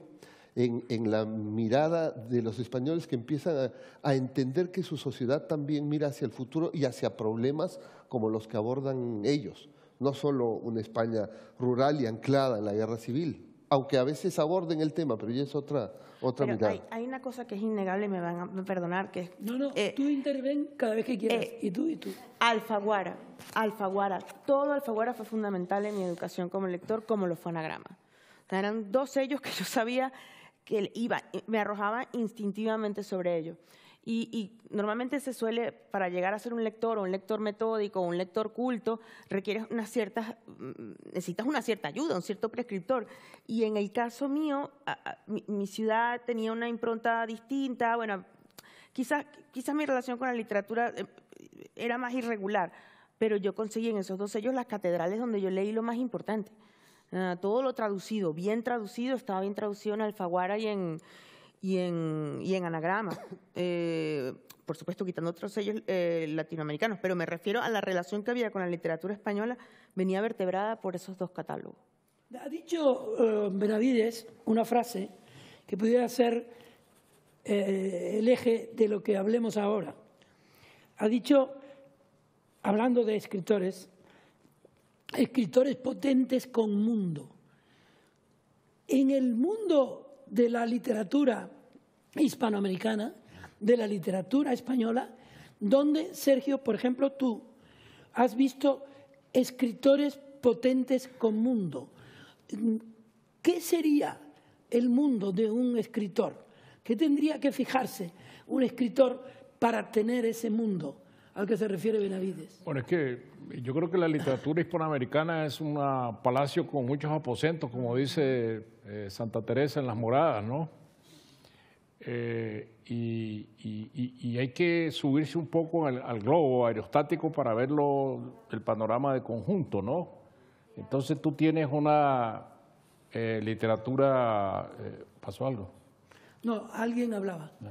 en, la mirada de los españoles que empiezan a, entender que su sociedad también mira hacia el futuro y hacia problemas como los que abordan ellos, no solo una España rural y anclada en la guerra civil, aunque a veces aborden el tema, pero ya es otra, otra mirada. Hay, una cosa que es innegable, me van a perdonar, que No, no, eh, tú interven cada vez que quieras, eh, y tú, y tú. Alfaguara, Alfaguara, todo Alfaguara fue fundamental en mi educación como lector, como lo fue Anagrama. eran dos sellos que yo sabía que iba, me arrojaba instintivamente sobre ello. Y, normalmente se suele, para llegar a ser un lector o un lector metódico o un lector culto, mm, necesitas una cierta ayuda, un cierto prescriptor. Y en el caso mío, mi, ciudad tenía una impronta distinta, bueno, quizás, quizás mi relación con la literatura eh, era más irregular, pero yo conseguí en esos dos sellos las catedrales donde yo leí lo más importante. Ah, todo lo traducido, bien traducido, estaba bien traducido en Alfaguara y en, y en, y en Anagrama. [COUGHS] Eh, por supuesto, quitando otros sellos eh, latinoamericanos, pero me refiero a la relación que había con la literatura española, venía vertebrada por esos dos catálogos. Ha dicho eh, Benavides una frase que pudiera ser el eje de lo que hablemos ahora. Ha dicho, hablando de escritores, escritores potentes con mundo. En el mundo de la literatura hispanoamericana, de la literatura española, donde, Sergio, por ejemplo, tú has visto escritores potentes con mundo. ¿Qué sería el mundo de un escritor? ¿Qué tendría que fijarse un escritor para tener ese mundo? al que se refiere Benavides. Bueno, es que yo creo que la literatura hispanoamericana es un palacio con muchos aposentos, como dice eh, Santa Teresa en las moradas, ¿no? Eh, y, hay que subirse un poco al, globo aerostático para verlo, el panorama de conjunto, ¿no? Entonces tú tienes una eh, literatura... ¿Pasó algo? No, alguien hablaba. Ah.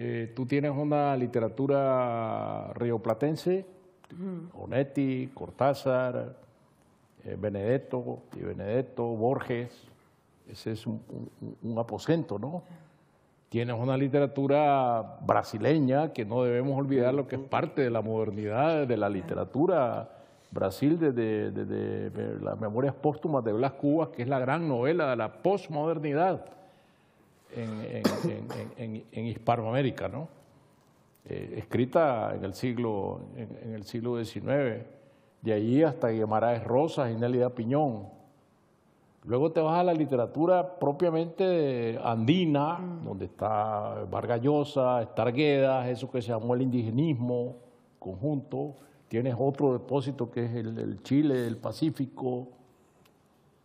Eh, tú tienes una literatura rioplatense, Onetti, Cortázar, eh, Benedetto, y Benedetto, Borges, ese es un, aposento, ¿no? Tienes una literatura brasileña que no debemos olvidar lo que es parte de la modernidad de la literatura. Brasil desde, eh, las memorias póstumas de Blas Cubas, que es la gran novela de la posmodernidad en, en, Hispanoamérica, ¿no? Eh, escrita en el, siglo, en, el siglo XIX, de allí hasta Guemaraes Rosas y Nélida Piñón. Luego te vas a la literatura propiamente andina, mm. donde está Vargas Llosa, eso que se llamó el indigenismo conjunto. Tienes otro depósito que es el, el Chile, el Pacífico,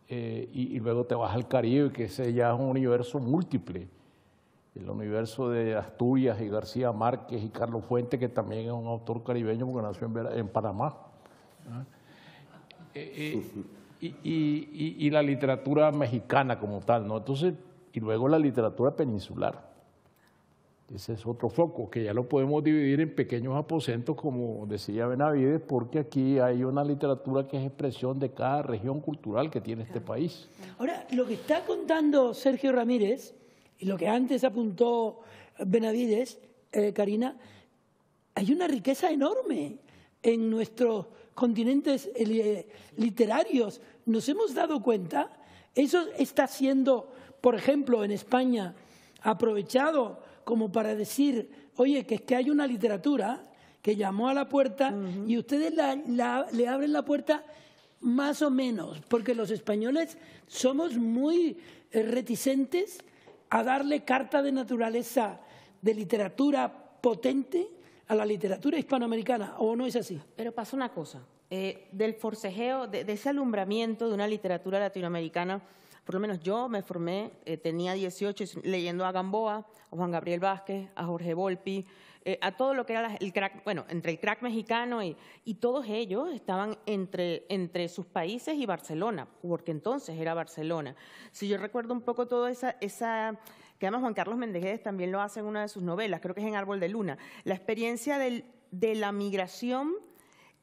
eh, y, luego te vas al Caribe, que ese ya es un universo múltiple. El universo de Asturias y García Márquez y Carlos fuentes que también es un autor caribeño porque nació en, en Panamá. ¿Ah? Eh, eh, y, y, la literatura mexicana como tal, ¿no? Entonces, y luego la literatura peninsular. Ese es otro foco, que ya lo podemos dividir en pequeños aposentos, como decía Benavides, porque aquí hay una literatura que es expresión de cada región cultural que tiene este país. Ahora, lo que está contando Sergio Ramírez, y lo que antes apuntó Benavides, eh, Karina, hay una riqueza enorme en nuestros continentes eh, literarios. Nos hemos dado cuenta, eso está siendo, por ejemplo, en España, aprovechado como para decir, oye, que es que hay una literatura que llamó a la puerta y ustedes le abren la puerta más o menos, porque los españoles somos muy eh, reticentes a darle carta de naturaleza de literatura potente a la literatura hispanoamericana, ¿o no es así? Pero pasa una cosa, eh, del forcejeo, de ese alumbramiento de una literatura latinoamericana, por lo menos yo me formé, eh, tenía 18 leyendo a Gamboa, a Juan Gabriel Vázquez, a Jorge Volpi, eh, a todo lo que era el crack, bueno, entre el crack mexicano y, todos ellos estaban entre, entre sus países y Barcelona, porque entonces era Barcelona. Si yo recuerdo un poco toda esa, esa que además Juan Carlos Mendejedes también lo hace en una de sus novelas, creo que es en Árbol de Luna, la experiencia de la migración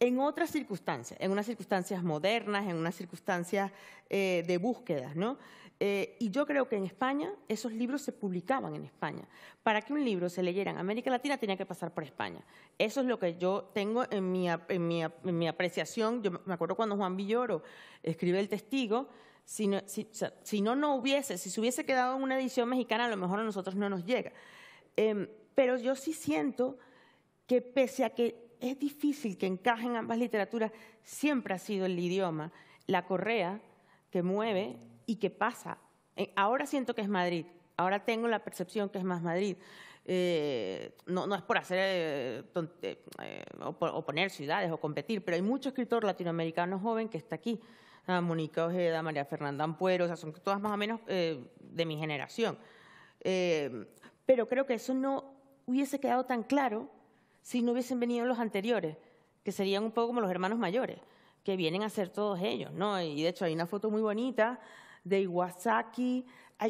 en otras circunstancias, en unas circunstancias modernas, en unas circunstancias eh, de búsquedas, ¿no? Eh, y yo creo que en España esos libros se publicaban en España. Para que un libro se leyera en América Latina tenía que pasar por España. Eso es lo que yo tengo en mi, en mi, mi apreciación. Yo me acuerdo cuando Juan Villoro escribe El Testigo, si no, si, no, no, hubiese, si se hubiese quedado en una edición mexicana, a lo mejor a nosotros no nos llega. Em, pero yo sí siento que pese a que es difícil que encajen ambas literaturas siempre ha sido el idioma, la correa que mueve y que pasa. Eh, ahora siento que es Madrid, ahora tengo la percepción que es más Madrid. Eh, no, es por hacer eh, eh poner ciudades o competir, pero hay mucho escritor latinoamericano joven que está aquí. Ah, Mónica Ojeda, María Fernanda Ampuero, son todas más o menos de mi generación. pero creo que eso no hubiese quedado tan claro si no hubiesen venido los anteriores, que serían un poco como los hermanos mayores, que vienen a ser todos ellos, ¿no? Y de hecho hay una foto muy bonita de Iwasaki,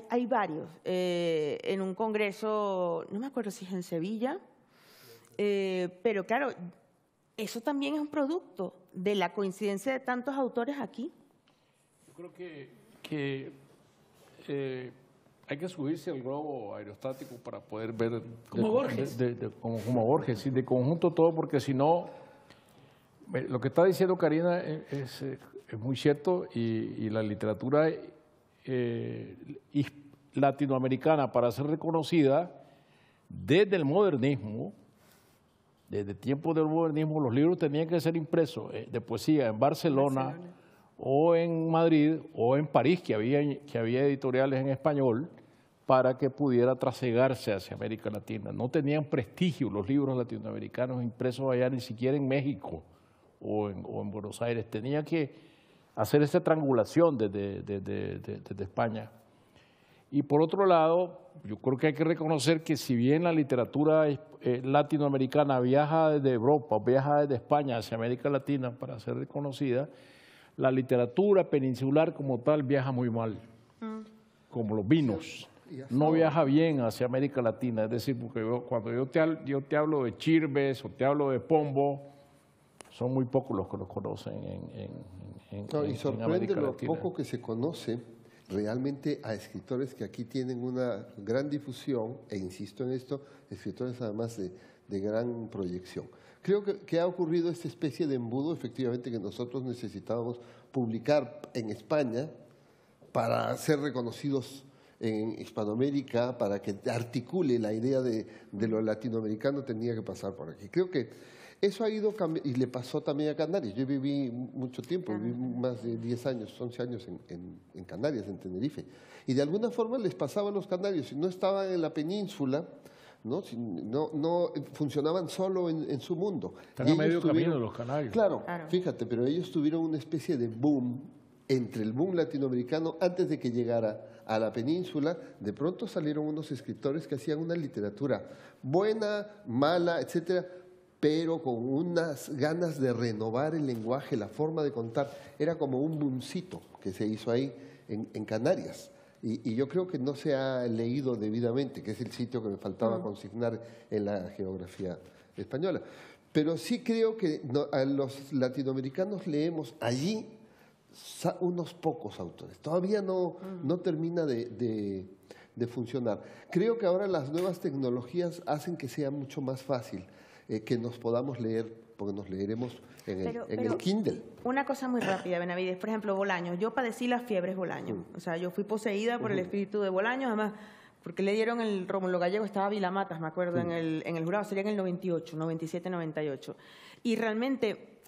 hay, varios, eh, en un congreso, no me acuerdo si es en Sevilla, eh, pero claro, eso también es un producto de la coincidencia de tantos autores aquí. Yo creo que, eh, hay que subirse al globo aerostático para poder ver... Como Borges. De, como, sí, de conjunto todo, porque si no... Lo que está diciendo Karina e, eh, es, muy cierto y, la literatura eh, latinoamericana para ser reconocida desde el modernismo, desde tiempos del modernismo, los libros tenían que ser impresos eh, de poesía en Barcelona, Barcelona, o en Madrid o en París, que había, que había editoriales en español, para que pudiera trasegarse hacia América Latina. No tenían prestigio los libros latinoamericanos impresos allá, ni siquiera en México o en, Buenos Aires. Tenía que hacer esa triangulación desde, España. Y por otro lado, yo creo que hay que reconocer que si bien la literatura eh, latinoamericana viaja desde Europa, viaja desde España hacia América Latina para ser reconocida, la literatura peninsular como tal viaja muy mal, mm. como los vinos no viaja bien hacia América Latina. Es decir, porque cuando yo te, yo te hablo de Chirves o te hablo de Pombo, son muy pocos los que lo conocen en, en, y sorprende lo poco que se conoce realmente a escritores que aquí tienen una gran difusión, e insisto en esto, escritores además de, gran proyección. Creo que, que, ha ocurrido esta especie de embudo, efectivamente, que nosotros necesitábamos publicar en España para ser reconocidos en Hispanoamérica para que articule la idea de, lo latinoamericano tenía que pasar por aquí. Creo que eso ha ido y le pasó también a Canarias. Yo viví mucho tiempo, viví ah. más de 10 años, 11 años en, Canarias, en Tenerife. Y de alguna forma les pasaba los canarios, si no estaban en la península, ¿no? funcionaban solo en, su mundo. Están a medio camino los canarios. claro, fíjate, pero ellos tuvieron una especie de boom entre el boom latinoamericano antes de que llegara a la península, de pronto salieron unos escritores que hacían una literatura buena, mala, etcétera, pero con unas ganas de renovar el lenguaje, la forma de contar. Era como un buncito que se hizo ahí en, Canarias. Y, yo creo que no se ha leído debidamente, que es el sitio que me faltaba mm. consignar en la geografía española. Pero sí creo que a los latinoamericanos leemos allí unos pocos autores. Todavía no, mm. no termina de, de, funcionar. Creo que ahora las nuevas tecnologías hacen que sea mucho más fácil eh, que nos podamos leer, porque nos leeremos en, el, en el, Kindle. Una cosa muy rápida, Benavides. Por ejemplo, Bolaño. Yo padecí las fiebres Bolaño. Mm. O sea, yo fui poseída por el espíritu de Bolaño. Además, porque le dieron el romulo Gallego, estaba Vilamatas, me acuerdo, en, mm. el, en el jurado. Sería en el 98, 97, 98. Y realmente,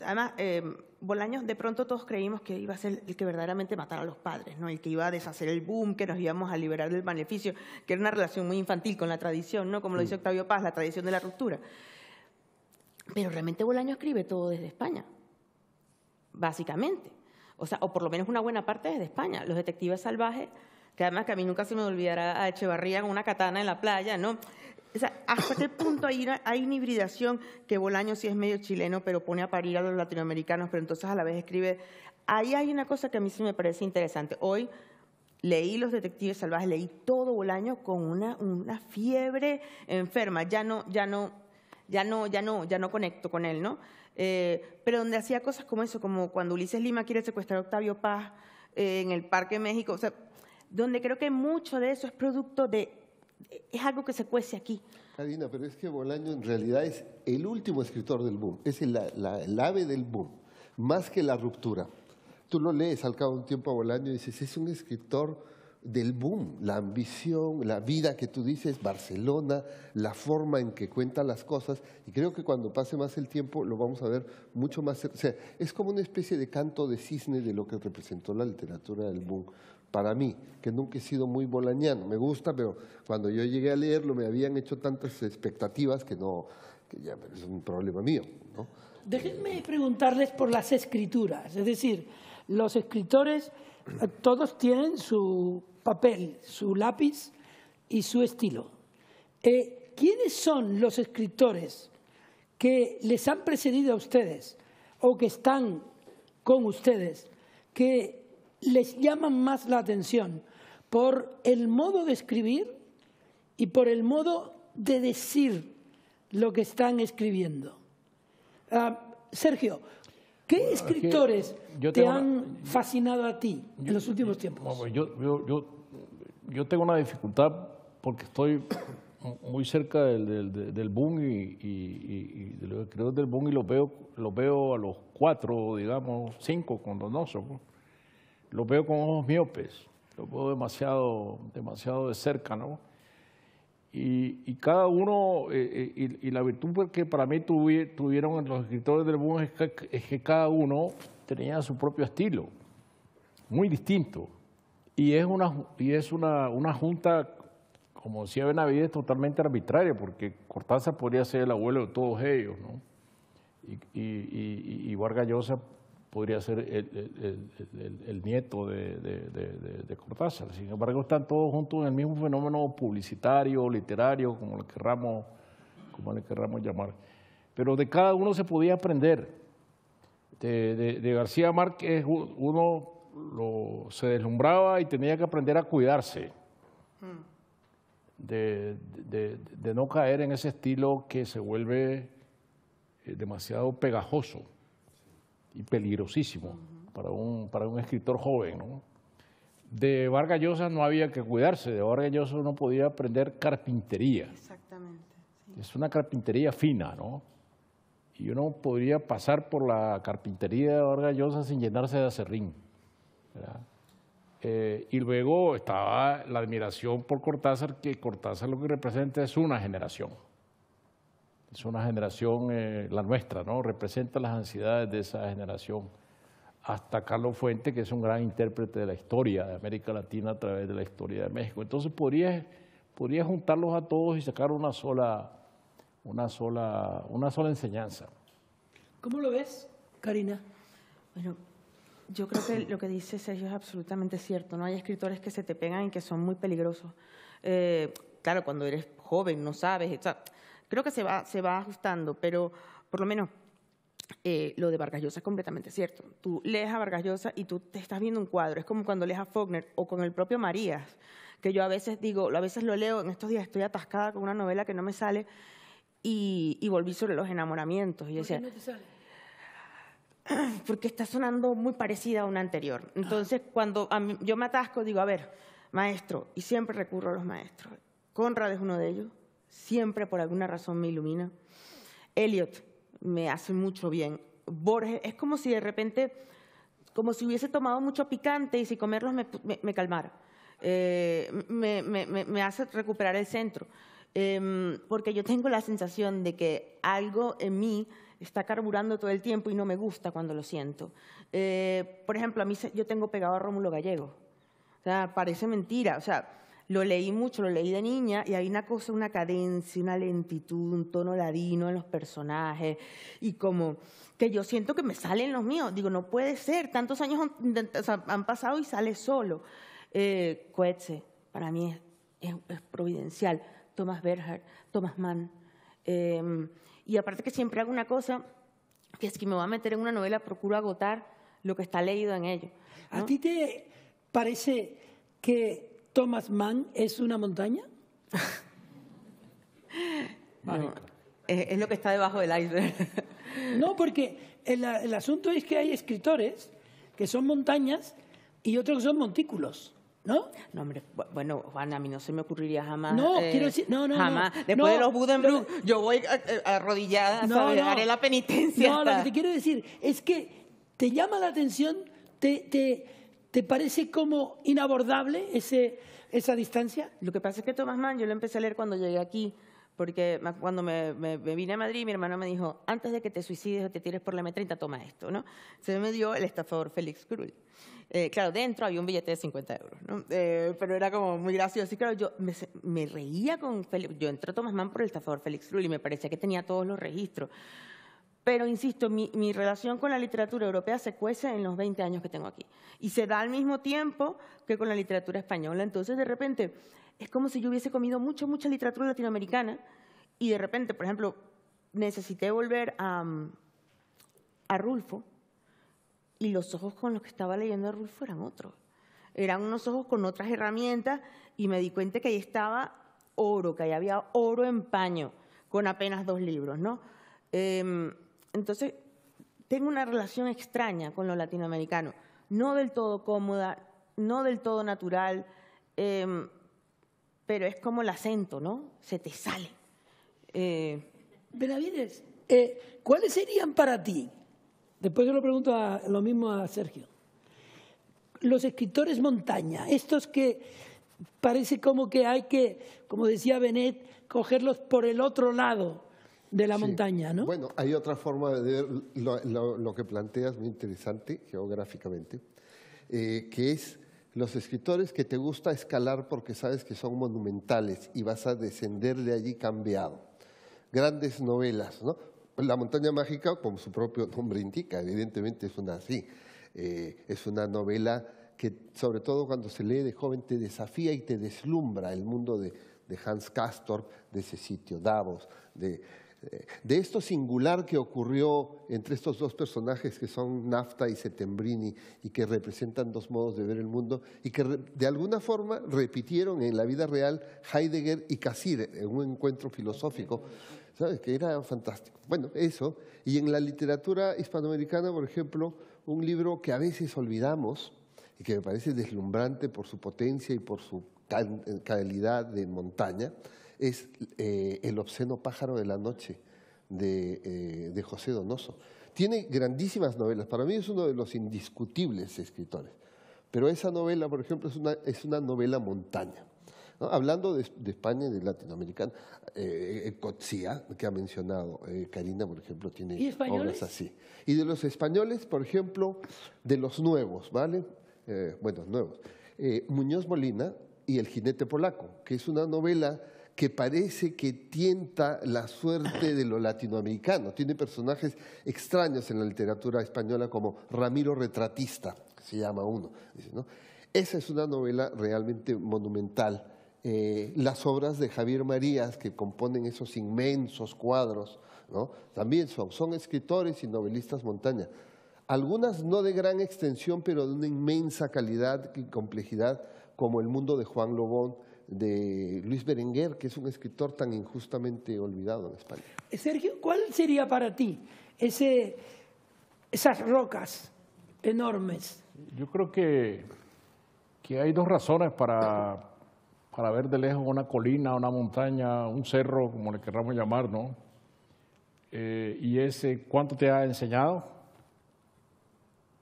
además... Eh, Bolaños, de pronto todos creímos que iba a ser el que verdaderamente matara a los padres, ¿no? el que iba a deshacer el boom, que nos íbamos a liberar del beneficio, que era una relación muy infantil con la tradición, ¿no? como lo dice mm. Octavio Paz, la tradición de la ruptura. Pero realmente Bolaño escribe todo desde España, básicamente. O sea, o por lo menos una buena parte desde España. Los detectives salvajes, que además que a mí nunca se me olvidará a Echevarría con una katana en la playa, ¿no? ¿Hasta qué punto hay, hay una hibridación que Bolaño sí es medio chileno, pero pone a parir a los latinoamericanos, pero entonces a la vez escribe? Ahí hay una cosa que a mí sí me parece interesante. Hoy leí Los Detectives Salvajes, leí todo Bolaño con una, una fiebre enferma. Ya no, ya no, ya no, ya no, ya no conecto con él, ¿no? Eh, pero donde hacía cosas como eso, como cuando Ulises Lima quiere secuestrar a Octavio Paz eh, en el Parque México, o sea, donde creo que mucho de eso es producto de es algo que se cuece aquí. Karina, pero es que Bolaño en realidad es el último escritor del boom, es el, la, ave del boom, más que la ruptura. Tú lo lees al cabo de un tiempo a Bolaño y dices, es un escritor del boom, la ambición, la vida que tú dices, Barcelona, la forma en que cuenta las cosas. Y creo que cuando pase más el tiempo lo vamos a ver mucho más... O sea, es como una especie de canto de cisne de lo que representó la literatura del boom para mí, que nunca he sido muy bolañano. Me gusta, pero cuando yo llegué a leerlo me habían hecho tantas expectativas que no, ya es un problema mío. Déjenme preguntarles por las escrituras, es decir, los escritores eh, todos tienen su papel, su lápiz y su estilo. Eh, ¿Quiénes son los escritores que les han precedido a ustedes o que están con ustedes, que les llaman más la atención por el modo de escribir y por el modo de decir lo que están escribiendo. Ah, Sergio, ¿qué escritores te han fascinado a ti en los últimos tiempos? Pues yo, tengo una dificultad porque estoy muy cerca del, boom y, y, los escritores del boom y veo, los veo a los cuatro, digamos, cinco, cuando no son lo veo con ojos miopes, lo veo demasiado, demasiado de cerca, ¿no? Y, y cada uno, eh, eh, y, la virtud pues, que para mí tuvieron los escritores del boom es que, cada uno tenía su propio estilo, muy distinto. Y es una, y es una, una junta, como decía Benavides, totalmente arbitraria, porque Cortázar podría ser el abuelo de todos ellos, ¿no? Y, y, y, y Vargas Llosa podría ser el, nieto de, Cortázar. Sin embargo, están todos juntos en el mismo fenómeno publicitario, literario, como le querramos, como le querramos llamar. Pero de cada uno se podía aprender. De, García Márquez uno se deslumbraba y tenía que aprender a cuidarse. de no caer en ese estilo que se vuelve eh, demasiado pegajoso y peligrosísimo para un, para un escritor joven. De Vargas no había que cuidarse, de Vargas Llosa uno podía aprender carpintería. Exactamente. Es una carpintería fina, ¿no? Y uno podría pasar por la carpintería de Vargas sin llenarse de acerrín. Eh, y luego estaba la admiración por Cortázar, que Cortázar lo que representa es una generación. Es una generación, eh, la nuestra, ¿no? Representa las ansiedades de esa generación. Hasta Carlos Fuente, que es un gran intérprete de la historia de América Latina a través de la historia de México. Entonces podría, podría juntarlos a todos y sacar una sola, una, sola, una sola enseñanza. ¿Cómo lo ves, Karina? Bueno, yo creo que lo que dice Sergio es absolutamente cierto. ¿no? Hay escritores que se te pegan y que son muy peligrosos. Eh, claro, cuando eres joven, no sabes, etc. Creo que se va, se va ajustando, pero por lo menos eh, lo de Vargas Llosa es completamente cierto. Tú lees a Vargas Llosa y tú te estás viendo un cuadro. Es como cuando lees a Faulkner o con el propio Marías, que yo a veces digo, a veces lo leo, en estos días estoy atascada con una novela que no me sale y, volví sobre los enamoramientos. ¿Por qué no te sale? [CLEARS THROAT] Porque está sonando muy parecida a una anterior. Entonces, cuando yo me atasco, digo, a ver, maestro, y siempre recurro a los maestros. Conrad es uno de ellos siempre por alguna razón me ilumina. Elliot me hace mucho bien. Borges, es como si de repente, como si hubiese tomado mucho picante y si comerlos me, calmara. Eh, me, hace recuperar el centro. Em, porque yo tengo la sensación de que algo en mí está carburando todo el tiempo y no me gusta cuando lo siento. Eh, por ejemplo, a mí yo tengo pegado a Rómulo Gallego. O sea, parece mentira. O sea, lo leí mucho, lo leí de niña y hay una cosa, una cadencia, una lentitud, un tono ladino en los personajes y como que yo siento que me salen los míos. Digo, no puede ser, tantos años han, pasado y sale solo. Eh, Coetze, para mí es, providencial. Thomas Berger, Thomas Mann. Em, y aparte que siempre hago una cosa, que es que me voy a meter en una novela, procuro agotar lo que está leído en ello. ¿A ti te parece que Thomas Mann es una montaña? [LAUGHS] es, lo que está debajo del aire. no, porque el, asunto es que hay escritores que son montañas y otros que son montículos. ¿No? No, hombre, bueno, Juan, a mí no se me ocurriría jamás. No, eh, quiero decir, no, no. Jamás. Después de los Budenbrook, yo voy eh, arrodillada, No haré la penitencia. No, lo que te quiero decir es que te llama la atención, te ¿Te parece como inabordable ese, esa distancia? Lo que pasa es que Tomás Mann yo lo empecé a leer cuando llegué aquí, porque cuando me, vine a Madrid mi hermano me dijo, antes de que te suicides o te tires por la M30, toma esto, ¿no? Se me dio el estafador Félix Krull. Eh, claro, dentro había un billete de 50 euros, ¿no? Eh, pero era como muy gracioso. Y claro, yo me, reía con Félix. Yo entré a Tomás Mann por el estafador Félix Krull y me parecía que tenía todos los registros. Pero, insisto, mi, relación con la literatura europea se cuece en los 20 años que tengo aquí. Y se da al mismo tiempo que con la literatura española. Entonces, de repente, es como si yo hubiese comido mucha, mucha literatura latinoamericana y de repente, por ejemplo, necesité volver a, mm, a Rulfo y los ojos con los que estaba leyendo a Rulfo eran otros. Eran unos ojos con otras herramientas y me di cuenta que ahí estaba oro, que ahí había oro en paño con apenas dos libros, ¿no? Em, entonces, tengo una relación extraña con los latinoamericanos, no del todo cómoda, no del todo natural, em, pero es como el acento, ¿no? Se te sale. Eh, Benavides, eh, ¿cuáles serían para ti? Después yo lo pregunto lo mismo a Sergio. Los escritores montaña, estos que parece como que hay que, como decía Benet, cogerlos por el otro lado, de la montaña, ¿no? Bueno, hay otra forma de ver lo, que planteas muy interesante geográficamente, eh, que es los escritores que te gusta escalar porque sabes que son monumentales y vas a descender de allí cambiado. Grandes novelas, ¿no? La montaña mágica, como su propio nombre indica, evidentemente es una así, eh, es una novela que sobre todo cuando se lee de joven te desafía y te deslumbra el mundo de, Hans Castor, de ese sitio, Davos, de de esto singular que ocurrió entre estos dos personajes que son Nafta y Setembrini y que representan dos modos de ver el mundo y que de alguna forma repitieron en la vida real Heidegger y Casir en un encuentro filosófico, ¿sabes? Que era fantástico. Bueno, eso. Y en la literatura hispanoamericana, por ejemplo, un libro que a veces olvidamos y que me parece deslumbrante por su potencia y por su eh, calidad de montaña, es eh, El obsceno pájaro de la noche eh, de, José Donoso. Tiene grandísimas novelas, para mí es uno de los indiscutibles escritores, pero esa novela, por ejemplo, es una, novela montaña. Hablando de, España y de Latinoamérica, eh, eh que ha mencionado Karina, por ejemplo, tiene obras así. Y de los españoles, por ejemplo, de los nuevos, ¿vale? bueno, nuevos. Muñoz Molina y El jinete polaco, que es una novela que parece que tienta la suerte de lo latinoamericano. Tiene personajes extraños en la literatura española como Ramiro Retratista, que se llama uno. Esa es una novela realmente monumental. Eh, las obras de Javier Marías, que componen esos inmensos cuadros, también son, son escritores y novelistas montaña. Algunas no de gran extensión, pero de una inmensa calidad y complejidad, como El mundo de Juan Lobón, de Luis Berenguer, que es un escritor tan injustamente olvidado en España. Sergio, ¿cuál sería para ti ese, esas rocas enormes? Yo creo que, que hay dos razones para, para ver de lejos una colina, una montaña, un cerro, como le querramos llamar, ¿no? Eh, y es eh, cuánto te ha enseñado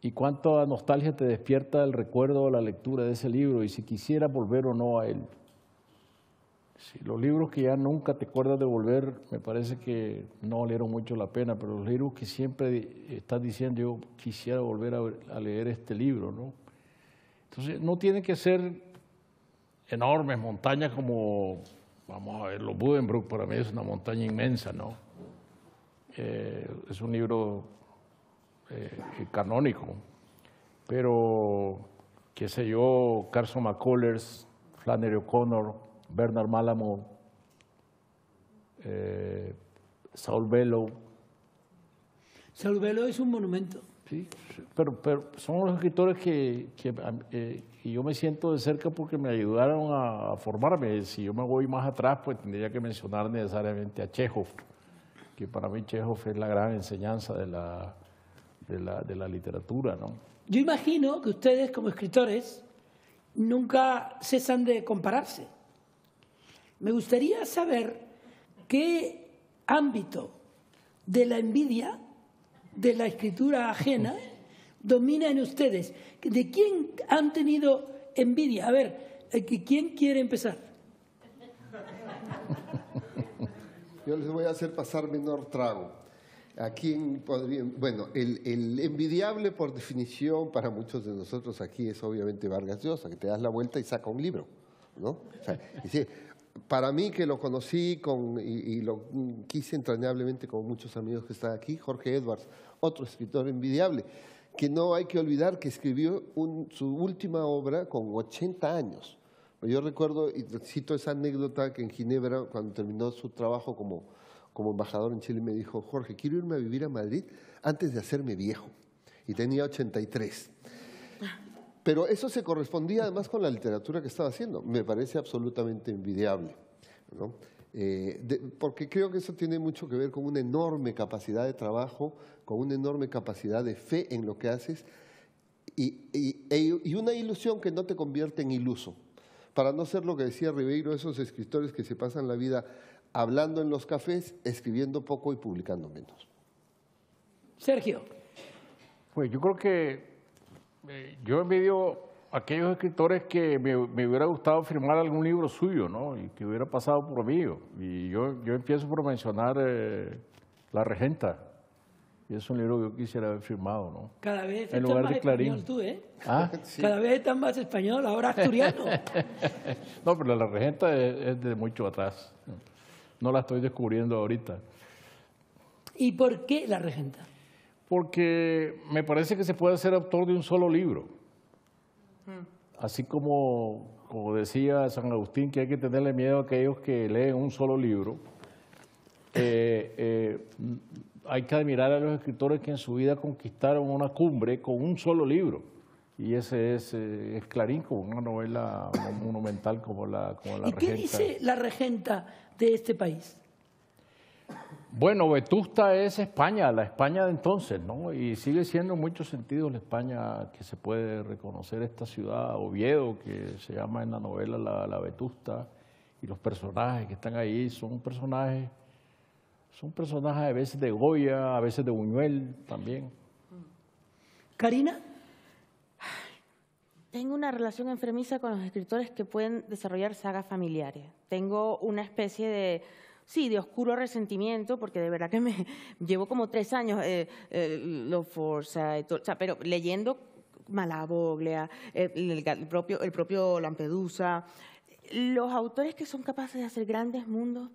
y cuánta nostalgia te despierta el recuerdo de la lectura de ese libro y si quisiera volver o no a él los libros que ya nunca te acuerdas de volver, me parece que no valieron mucho la pena, pero los libros que siempre estás diciendo, yo quisiera volver a, leer este libro, ¿no? Entonces, no tienen que ser enormes montañas como, vamos a ver, los Budenbrook para mí es una montaña inmensa, ¿no? Eh, es un libro eh, canónico, pero, qué sé yo, Carson McCullers, Flannery O'Connor, Bernard Malamud, eh, Saul Bellow. Saul Bellow es un monumento. Sí, pero, son los escritores eh, que, yo me siento de cerca porque me ayudaron a, formarme. Si yo me voy más atrás, pues tendría que mencionar necesariamente a Chekhov, que para mí Chekhov es la gran enseñanza de la, de la literatura. ¿no? Yo imagino que ustedes como escritores nunca cesan de compararse. Me gustaría saber qué ámbito de la envidia, de la escritura ajena, domina en ustedes. ¿De quién han tenido envidia? A ver, eh, ¿quién quiere empezar? Yo les voy a hacer pasar menor trago. ¿A quién podría.? Bueno, el, envidiable, por definición, para muchos de nosotros aquí es obviamente Vargas Llosa, que te das la vuelta y saca un libro, ¿no? para mí que lo conocí y, lo quise entrañablemente con muchos amigos que están aquí, Jorge Edwards, otro escritor envidiable, que no hay que olvidar que escribió su última obra con 80 años. Yo recuerdo, y cito esa anécdota, que en Ginebra, cuando terminó su trabajo como, como embajador en Chile, me dijo, Jorge, quiero irme a vivir a Madrid antes de hacerme viejo. Y tenía 83. Pero eso se correspondía además con la literatura que estaba haciendo. Me parece absolutamente envidiable. Eh, porque creo que eso tiene mucho que ver con una enorme capacidad de trabajo, con una enorme capacidad de fe en lo que haces y, e, y una ilusión que no te convierte en iluso. Para no ser lo que decía Ribeiro, esos escritores que se pasan la vida hablando en los cafés, escribiendo poco y publicando menos. Sergio. Pues yo creo que yo envidio a aquellos escritores que me, hubiera gustado firmar algún libro suyo, ¿no? Y que hubiera pasado por mí. Y yo, yo empiezo por mencionar eh, La Regenta. Y es un libro que yo quisiera haber firmado, ¿no? Cada vez en lugar más de Clarín. español tú, ¿eh? ¿Ah? [LAUGHS] Cada vez estás más español, ahora asturiano. [LAUGHS] no, pero La Regenta es de mucho atrás. No la estoy descubriendo ahorita. ¿Y por qué La Regenta? porque me parece que se puede ser autor de un solo libro. Hmm. Así como, como decía San Agustín, que hay que tenerle miedo a aquellos que leen un solo libro, eh, eh, hay que admirar a los escritores que en su vida conquistaron una cumbre con un solo libro. Y ese es, eh, Clarín, como una novela monumental como la, ¿Y ¿Qué dice la Regenta de este país? Bueno, Vetusta es España, la España de entonces, ¿no? Y sigue siendo en muchos sentidos la España que se puede reconocer esta ciudad, Oviedo, que se llama en la novela La, Vetusta, y los personajes que están ahí son personajes, son personajes a veces de Goya, a veces de Buñuel también. Karina. Tengo una relación enfermiza con los escritores que pueden desarrollar sagas familiares. Tengo una especie de sí, de oscuro resentimiento, porque de verdad que me [LAUGHS] llevo como tres años eh, eh, lo Forza, pero leyendo Malaboglia, el, propio, Lampedusa, los autores que son capaces de hacer grandes mundos,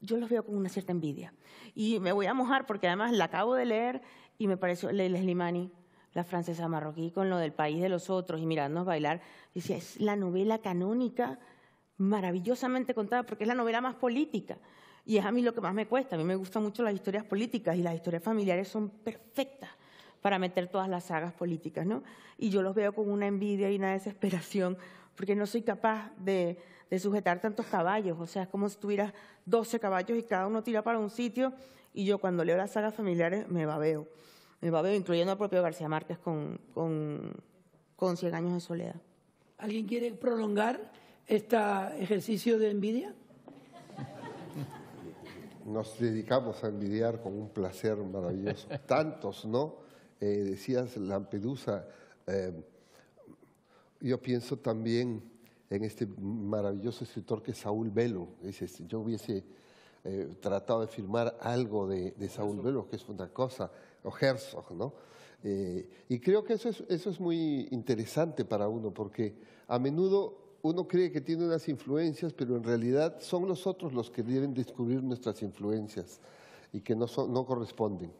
yo los veo con una cierta envidia. Y me voy a mojar porque además la acabo de leer y me pareció Leila Slimani, la francesa marroquí, con lo del país de los otros y mirarnos bailar. Decía, es la novela canónica maravillosamente contada porque es la novela más política. Y es a mí lo que más me cuesta. A mí me gustan mucho las historias políticas y las historias familiares son perfectas para meter todas las sagas políticas, ¿no? Y yo los veo con una envidia y una desesperación porque no soy capaz de, de sujetar tantos caballos. O sea, es como si tuvieras 12 caballos y cada uno tira para un sitio y yo cuando leo las sagas familiares me babeo. Me babeo, incluyendo al propio García Márquez con, con, con 100 años de soledad. ¿Alguien quiere prolongar este ejercicio de envidia? nos dedicamos a envidiar con un placer maravilloso. [LAUGHS] Tantos, ¿no? Eh, decías Lampedusa. Eh, yo pienso también en este maravilloso escritor que es Saúl Velo. yo hubiese eh, tratado de firmar algo de, Saúl Velo, que es una cosa, o Herzog, ¿no? y creo que eso eso es muy interesante para uno, porque a menudo uno cree que tiene unas influencias, pero en realidad son nosotros los que deben descubrir nuestras influencias y que no, son, no corresponden.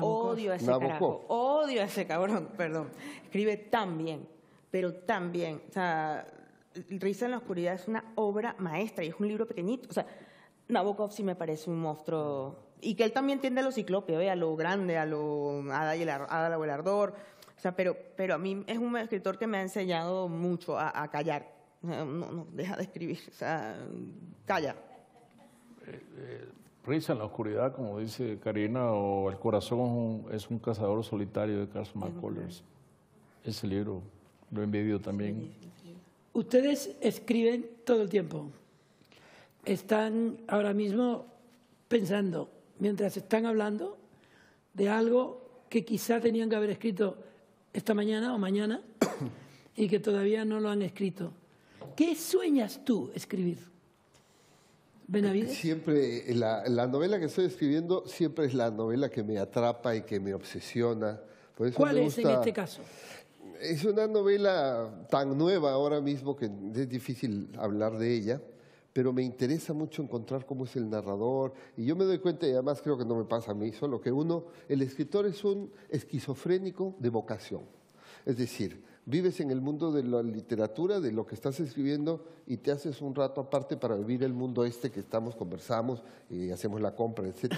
Odio a ese cabrón. odio a ese cabrón, perdón. Escribe tan bien, pero tan bien. O sea, Risa en la oscuridad es una obra maestra y es un libro pequeñito. O sea, Nabokov sí me parece un monstruo. Y que él también tiende a lo ciclópeos, eh, a lo grande, a lo a el, Ardor sea, pero, pero a mí es un escritor que me ha enseñado mucho a, callar. No, no, deja de escribir, o sea, calla. Eh, eh, Risa en la oscuridad, como dice Karina, o El corazón es un, cazador solitario de Carson McCullers. Ese libro lo he vivido también. Ustedes escriben todo el tiempo. Están ahora mismo pensando, mientras están hablando, de algo que quizá tenían que haber escrito esta mañana o mañana [COUGHS] y que todavía no lo han escrito. ¿Qué sueñas tú escribir? Benavides. Siempre, la, novela que estoy escribiendo siempre es la novela que me atrapa y que me obsesiona. ¿Cuál es en este caso? Es una novela tan nueva ahora mismo que es difícil hablar de ella, pero me interesa mucho encontrar cómo es el narrador. Y yo me doy cuenta, y además creo que no me pasa a mí solo, que uno, el escritor es un esquizofrénico de vocación. Es decir, vives en el mundo de la literatura, de lo que estás escribiendo, y te haces un rato aparte para vivir el mundo este que estamos, conversamos y hacemos la compra, etc.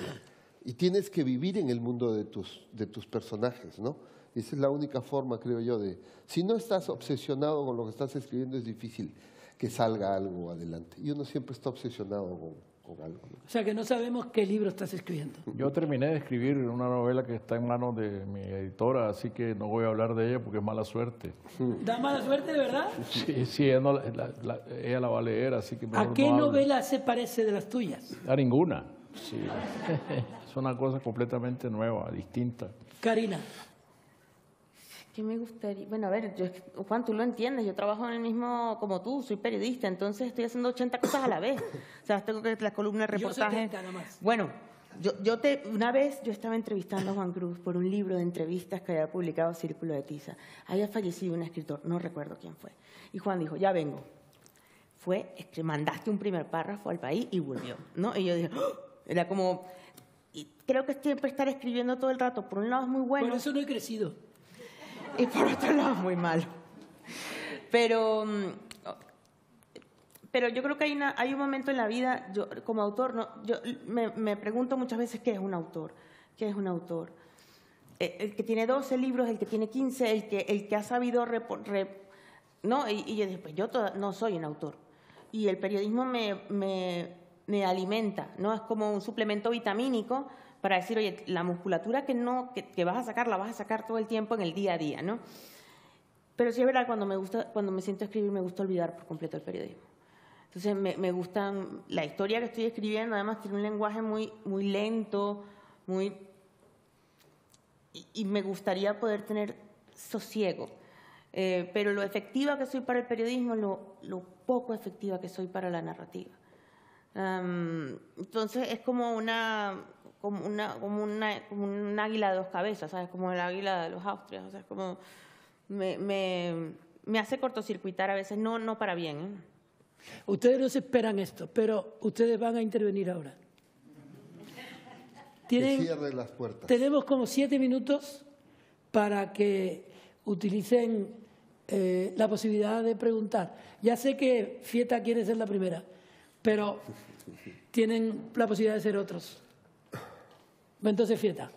Y tienes que vivir en el mundo de tus, de tus personajes, ¿no? Esa es la única forma, creo yo, de... Si no estás obsesionado con lo que estás escribiendo, es difícil que salga algo adelante. Y uno siempre está obsesionado con, algo. O sea que no sabemos qué libro estás escribiendo. Yo terminé de escribir una novela que está en manos de mi editora, así que no voy a hablar de ella porque es mala suerte. ¿Da mala suerte de verdad? [LAUGHS] Sí, sí ella, la, va a leer, así que... ¿A qué novela se parece de las tuyas? A ninguna. Sí. [LAUGHS] es una cosa completamente nueva, distinta. Karina. ¿Qué me gustaría? Bueno, a ver, Juan, tú lo entiendes, yo trabajo en el mismo, como tú, soy periodista, entonces estoy haciendo 80 cosas a la vez. o sea, tengo que las columnas, reportajes. Bueno, yo, yo te, una vez yo estaba entrevistando a Juan Cruz por un libro de entrevistas que había publicado Círculo de Tiza. Había fallecido un escritor, no recuerdo quién fue. Y Juan dijo, ya vengo. Fue, es que mandaste un primer párrafo al país y volvió. ¿no? Y yo dije, ¡Oh! era como, y creo que siempre estar escribiendo todo el rato, por un lado es muy bueno. Por eso no he crecido y por otro lado muy malo. Pero, mm, pero yo creo que hay, hay un momento en la vida, como autor, yo me, pregunto muchas veces qué es un autor, qué es un autor. Eh, el, que tiene 12 libros, el que tiene 15, el que, el que ha sabido... no, y, y, yo pues yo no soy un autor. Y el periodismo me, me alimenta, ¿no? Es como un suplemento vitamínico para decir, oye, la musculatura que, no, que, vas a sacar, la vas a sacar todo el tiempo en el día a día, ¿no? Pero sí es verdad, cuando me, gusta, cuando me siento a escribir, me gusta olvidar por completo el periodismo. Entonces, me, me gusta la historia que estoy escribiendo, además tiene un lenguaje muy, muy lento, muy... Y, me gustaría poder tener sosiego. Eh, pero lo efectiva que soy para el periodismo, lo, lo poco efectiva que soy para la narrativa. entonces, es como una, como un águila de dos cabezas, ¿sabes? Como el águila de los Austrias, o sea, como me, hace cortocircuitar a veces, no, no para bien. ¿eh? Ustedes no se esperan esto, pero ustedes van a intervenir ahora. las puertas. Tenemos como siete minutos para que utilicen eh, la posibilidad de preguntar. Ya sé que Fieta quiere ser la primera, pero tienen la posibilidad de ser otros. Entonces, fiesta.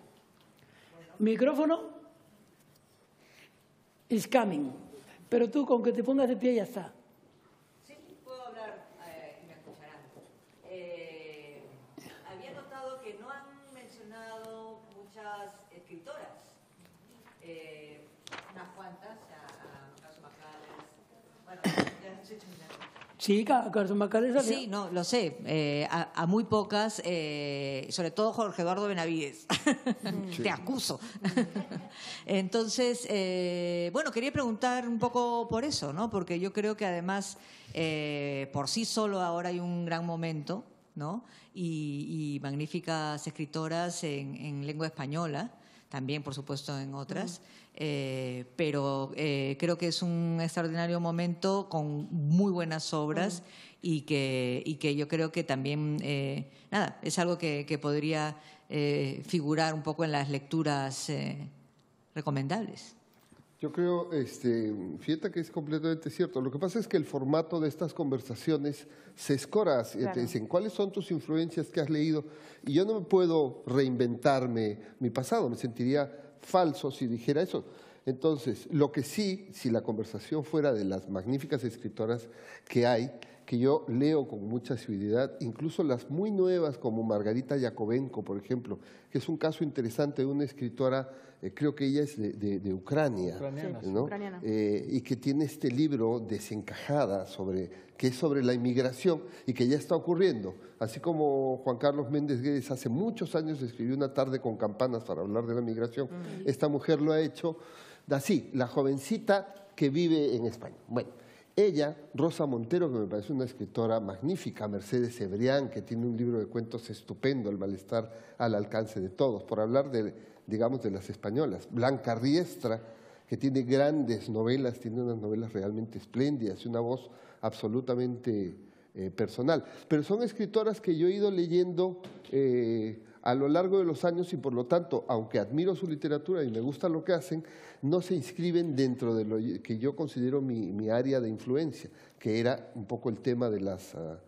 Micrófono is coming. Pero tú con que te pongas de pie ya está. Sí, no, lo sé. Eh, a, muy pocas, eh, sobre todo Jorge Eduardo Benavides. [LAUGHS] Te acuso. [LAUGHS] Entonces, eh, bueno, quería preguntar un poco por eso, ¿no? Porque yo creo que además, por sí solo ahora hay un gran momento, ¿no? Y, magníficas escritoras en, lengua española también por supuesto en otras, eh, pero eh, creo que es un extraordinario momento con muy buenas obras y, que, y que yo creo que también, eh, nada, es algo que, podría figurar un poco en las lecturas recomendables. Yo creo, este, fíjate que es completamente cierto. Lo que pasa es que el formato de estas conversaciones se escora. y Te dicen, ¿cuáles son tus influencias que has leído? Y yo no me puedo reinventarme mi pasado, me sentiría falso si dijera eso. Entonces, lo que sí, si la conversación fuera de las magníficas escritoras que hay, que yo leo con mucha civilidad, incluso las muy nuevas como Margarita Yakovenko, por ejemplo, que es un caso interesante de una escritora, eh, creo que ella es de, Ucrania, eh, y que tiene este libro desencajada sobre que es sobre la inmigración y que ya está ocurriendo. Así como Juan Carlos Méndez Guedes hace muchos años escribió una tarde con campanas para hablar de la inmigración, mm. esta mujer lo ha hecho así, la jovencita que vive en España. Bueno, ella, Rosa Montero, que me parece una escritora magnífica, Mercedes Ebrián, que tiene un libro de cuentos estupendo, El malestar al alcance de todos, por hablar de, digamos, de las españolas. Blanca Riestra, que tiene grandes novelas, tiene unas novelas realmente espléndidas y una voz absolutamente eh, personal. Pero son escritoras que yo he ido leyendo eh, a lo largo de los años y por lo tanto, aunque admiro su literatura y me gusta lo que hacen, no se inscriben dentro de lo que yo considero mi, área de influencia, que era un poco el tema de las, ah,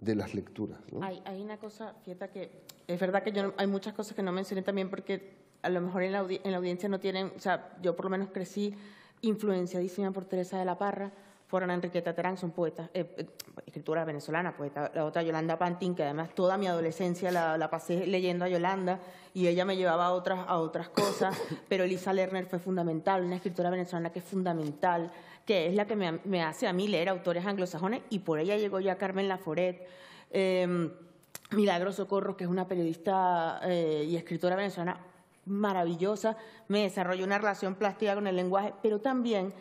de las lecturas. Hay, una cosa, fíjate que es verdad que yo hay muchas cosas que no mencioné también porque a lo mejor en la, en la audiencia no tienen, o sea, yo por lo menos crecí influenciadísima por Teresa de la Parra, fueron Enriqueta Terán, son poetas, eh, eh escritora venezolana, la otra Yolanda Pantin, que además toda mi adolescencia la, la, pasé leyendo a Yolanda y ella me llevaba a otras, a otras cosas, [COUGHS] pero Elisa Lerner fue fundamental, una escritora venezolana que es fundamental, que es la que me, me hace a mí leer autores anglosajones y por ella llegó ya Carmen Laforet. Eh, Milagro Socorro, que es una periodista eh, y escritora venezolana maravillosa, me desarrolló una relación plástica con el lenguaje, pero también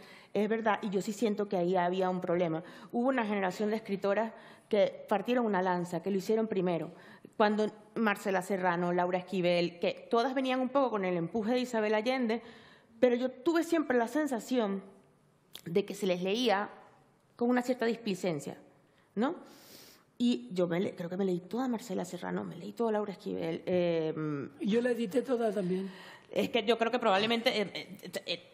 es verdad, y yo sí siento que ahí había un problema. Hubo una generación de escritoras que partieron una lanza, que lo hicieron primero. Cuando Marcela Serrano, Laura Esquivel, que todas venían un poco con el empuje de Isabel Allende, pero yo tuve siempre la sensación de que se les leía con una cierta displicencia, ¿no? Y yo me creo que me leí toda Marcela Serrano, me leí toda Laura Esquivel. Eh, yo la edité toda también. Es que yo creo que probablemente... Eh, eh,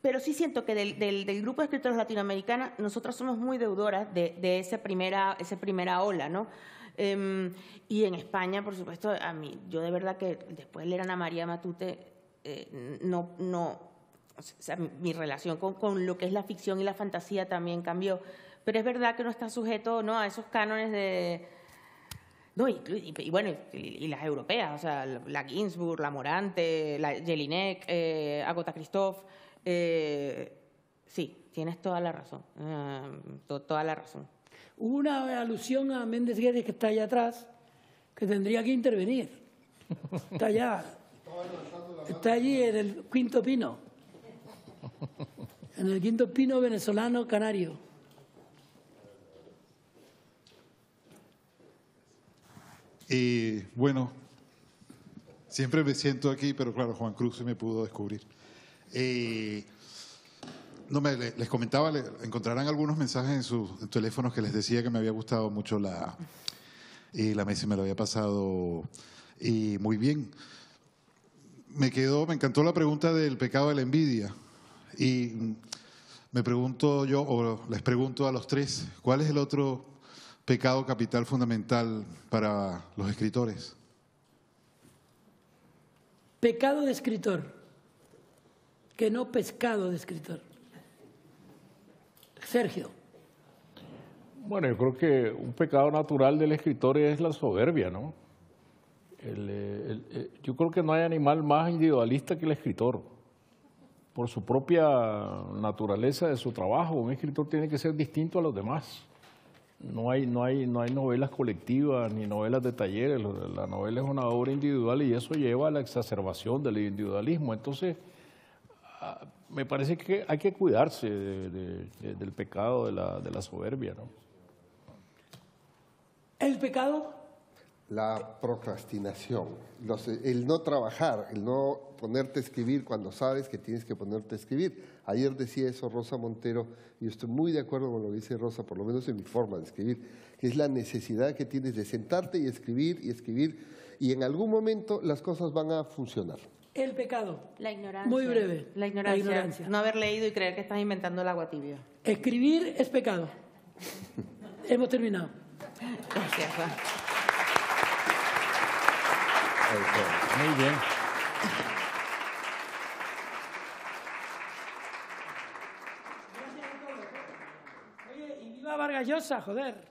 pero sí siento que del, grupo de escritores latinoamericanos, nosotras somos muy deudoras de, esa, primera, esa primera ola, ¿no? Em, y en España, por supuesto, a mí, yo de verdad que después de leer a María Matute, eh, no, no, mi, relación con, con, lo que es la ficción y la fantasía también cambió. Pero es verdad que no está sujeto ¿no? a esos cánones de no, y, bueno, y, las europeas, o sea, la Ginsburg, la Morante, la Jelinek, eh, Agota Christoph. Eh, sí, tienes toda la razón, em, toda la razón. Hubo una alusión a Méndez Guedes que está allá atrás, que tendría que intervenir. Está allá. Está allí en el quinto pino. En el quinto pino venezolano canario. Y bueno, siempre me siento aquí, pero claro, Juan Cruz se me pudo descubrir. no me, les comentaba, encontrarán algunos mensajes en sus teléfonos que les decía que me había gustado mucho la, y la mesa y me lo había pasado y muy bien. Me quedó, me encantó la pregunta del pecado de la envidia. Y me pregunto yo, o les pregunto a los tres, ¿cuál es el otro pecado capital fundamental para los escritores? Pecado de escritor, que no pescado de escritor. Sergio. Bueno, yo creo que un pecado natural del escritor es la soberbia, ¿no? Eh, eh, yo creo que no hay animal más individualista que el escritor. Por su propia naturaleza de su trabajo, un escritor tiene que ser distinto a los demás no hay, no, hay, no hay novelas colectivas ni novelas de talleres, la novela es una obra individual y eso lleva a la exacerbación del individualismo. Entonces, ah, me parece que hay que cuidarse del pecado de la, de la soberbia. El pecado la procrastinación, el no trabajar, el no ponerte a escribir cuando sabes que tienes que ponerte a escribir. Ayer decía eso Rosa Montero y estoy muy de acuerdo con lo que dice Rosa, por lo menos en mi forma de escribir, que es la necesidad que tienes de sentarte y escribir y escribir y en algún momento las cosas van a funcionar. El pecado. La ignorancia. Muy breve. La ignorancia. No haber leído y creer que estás inventando el agua tibia. Escribir es pecado. [LAUGHS] Hemos terminado. Gracias. Muy bien. Gracias a todos. Oye, y viva Vargas joder.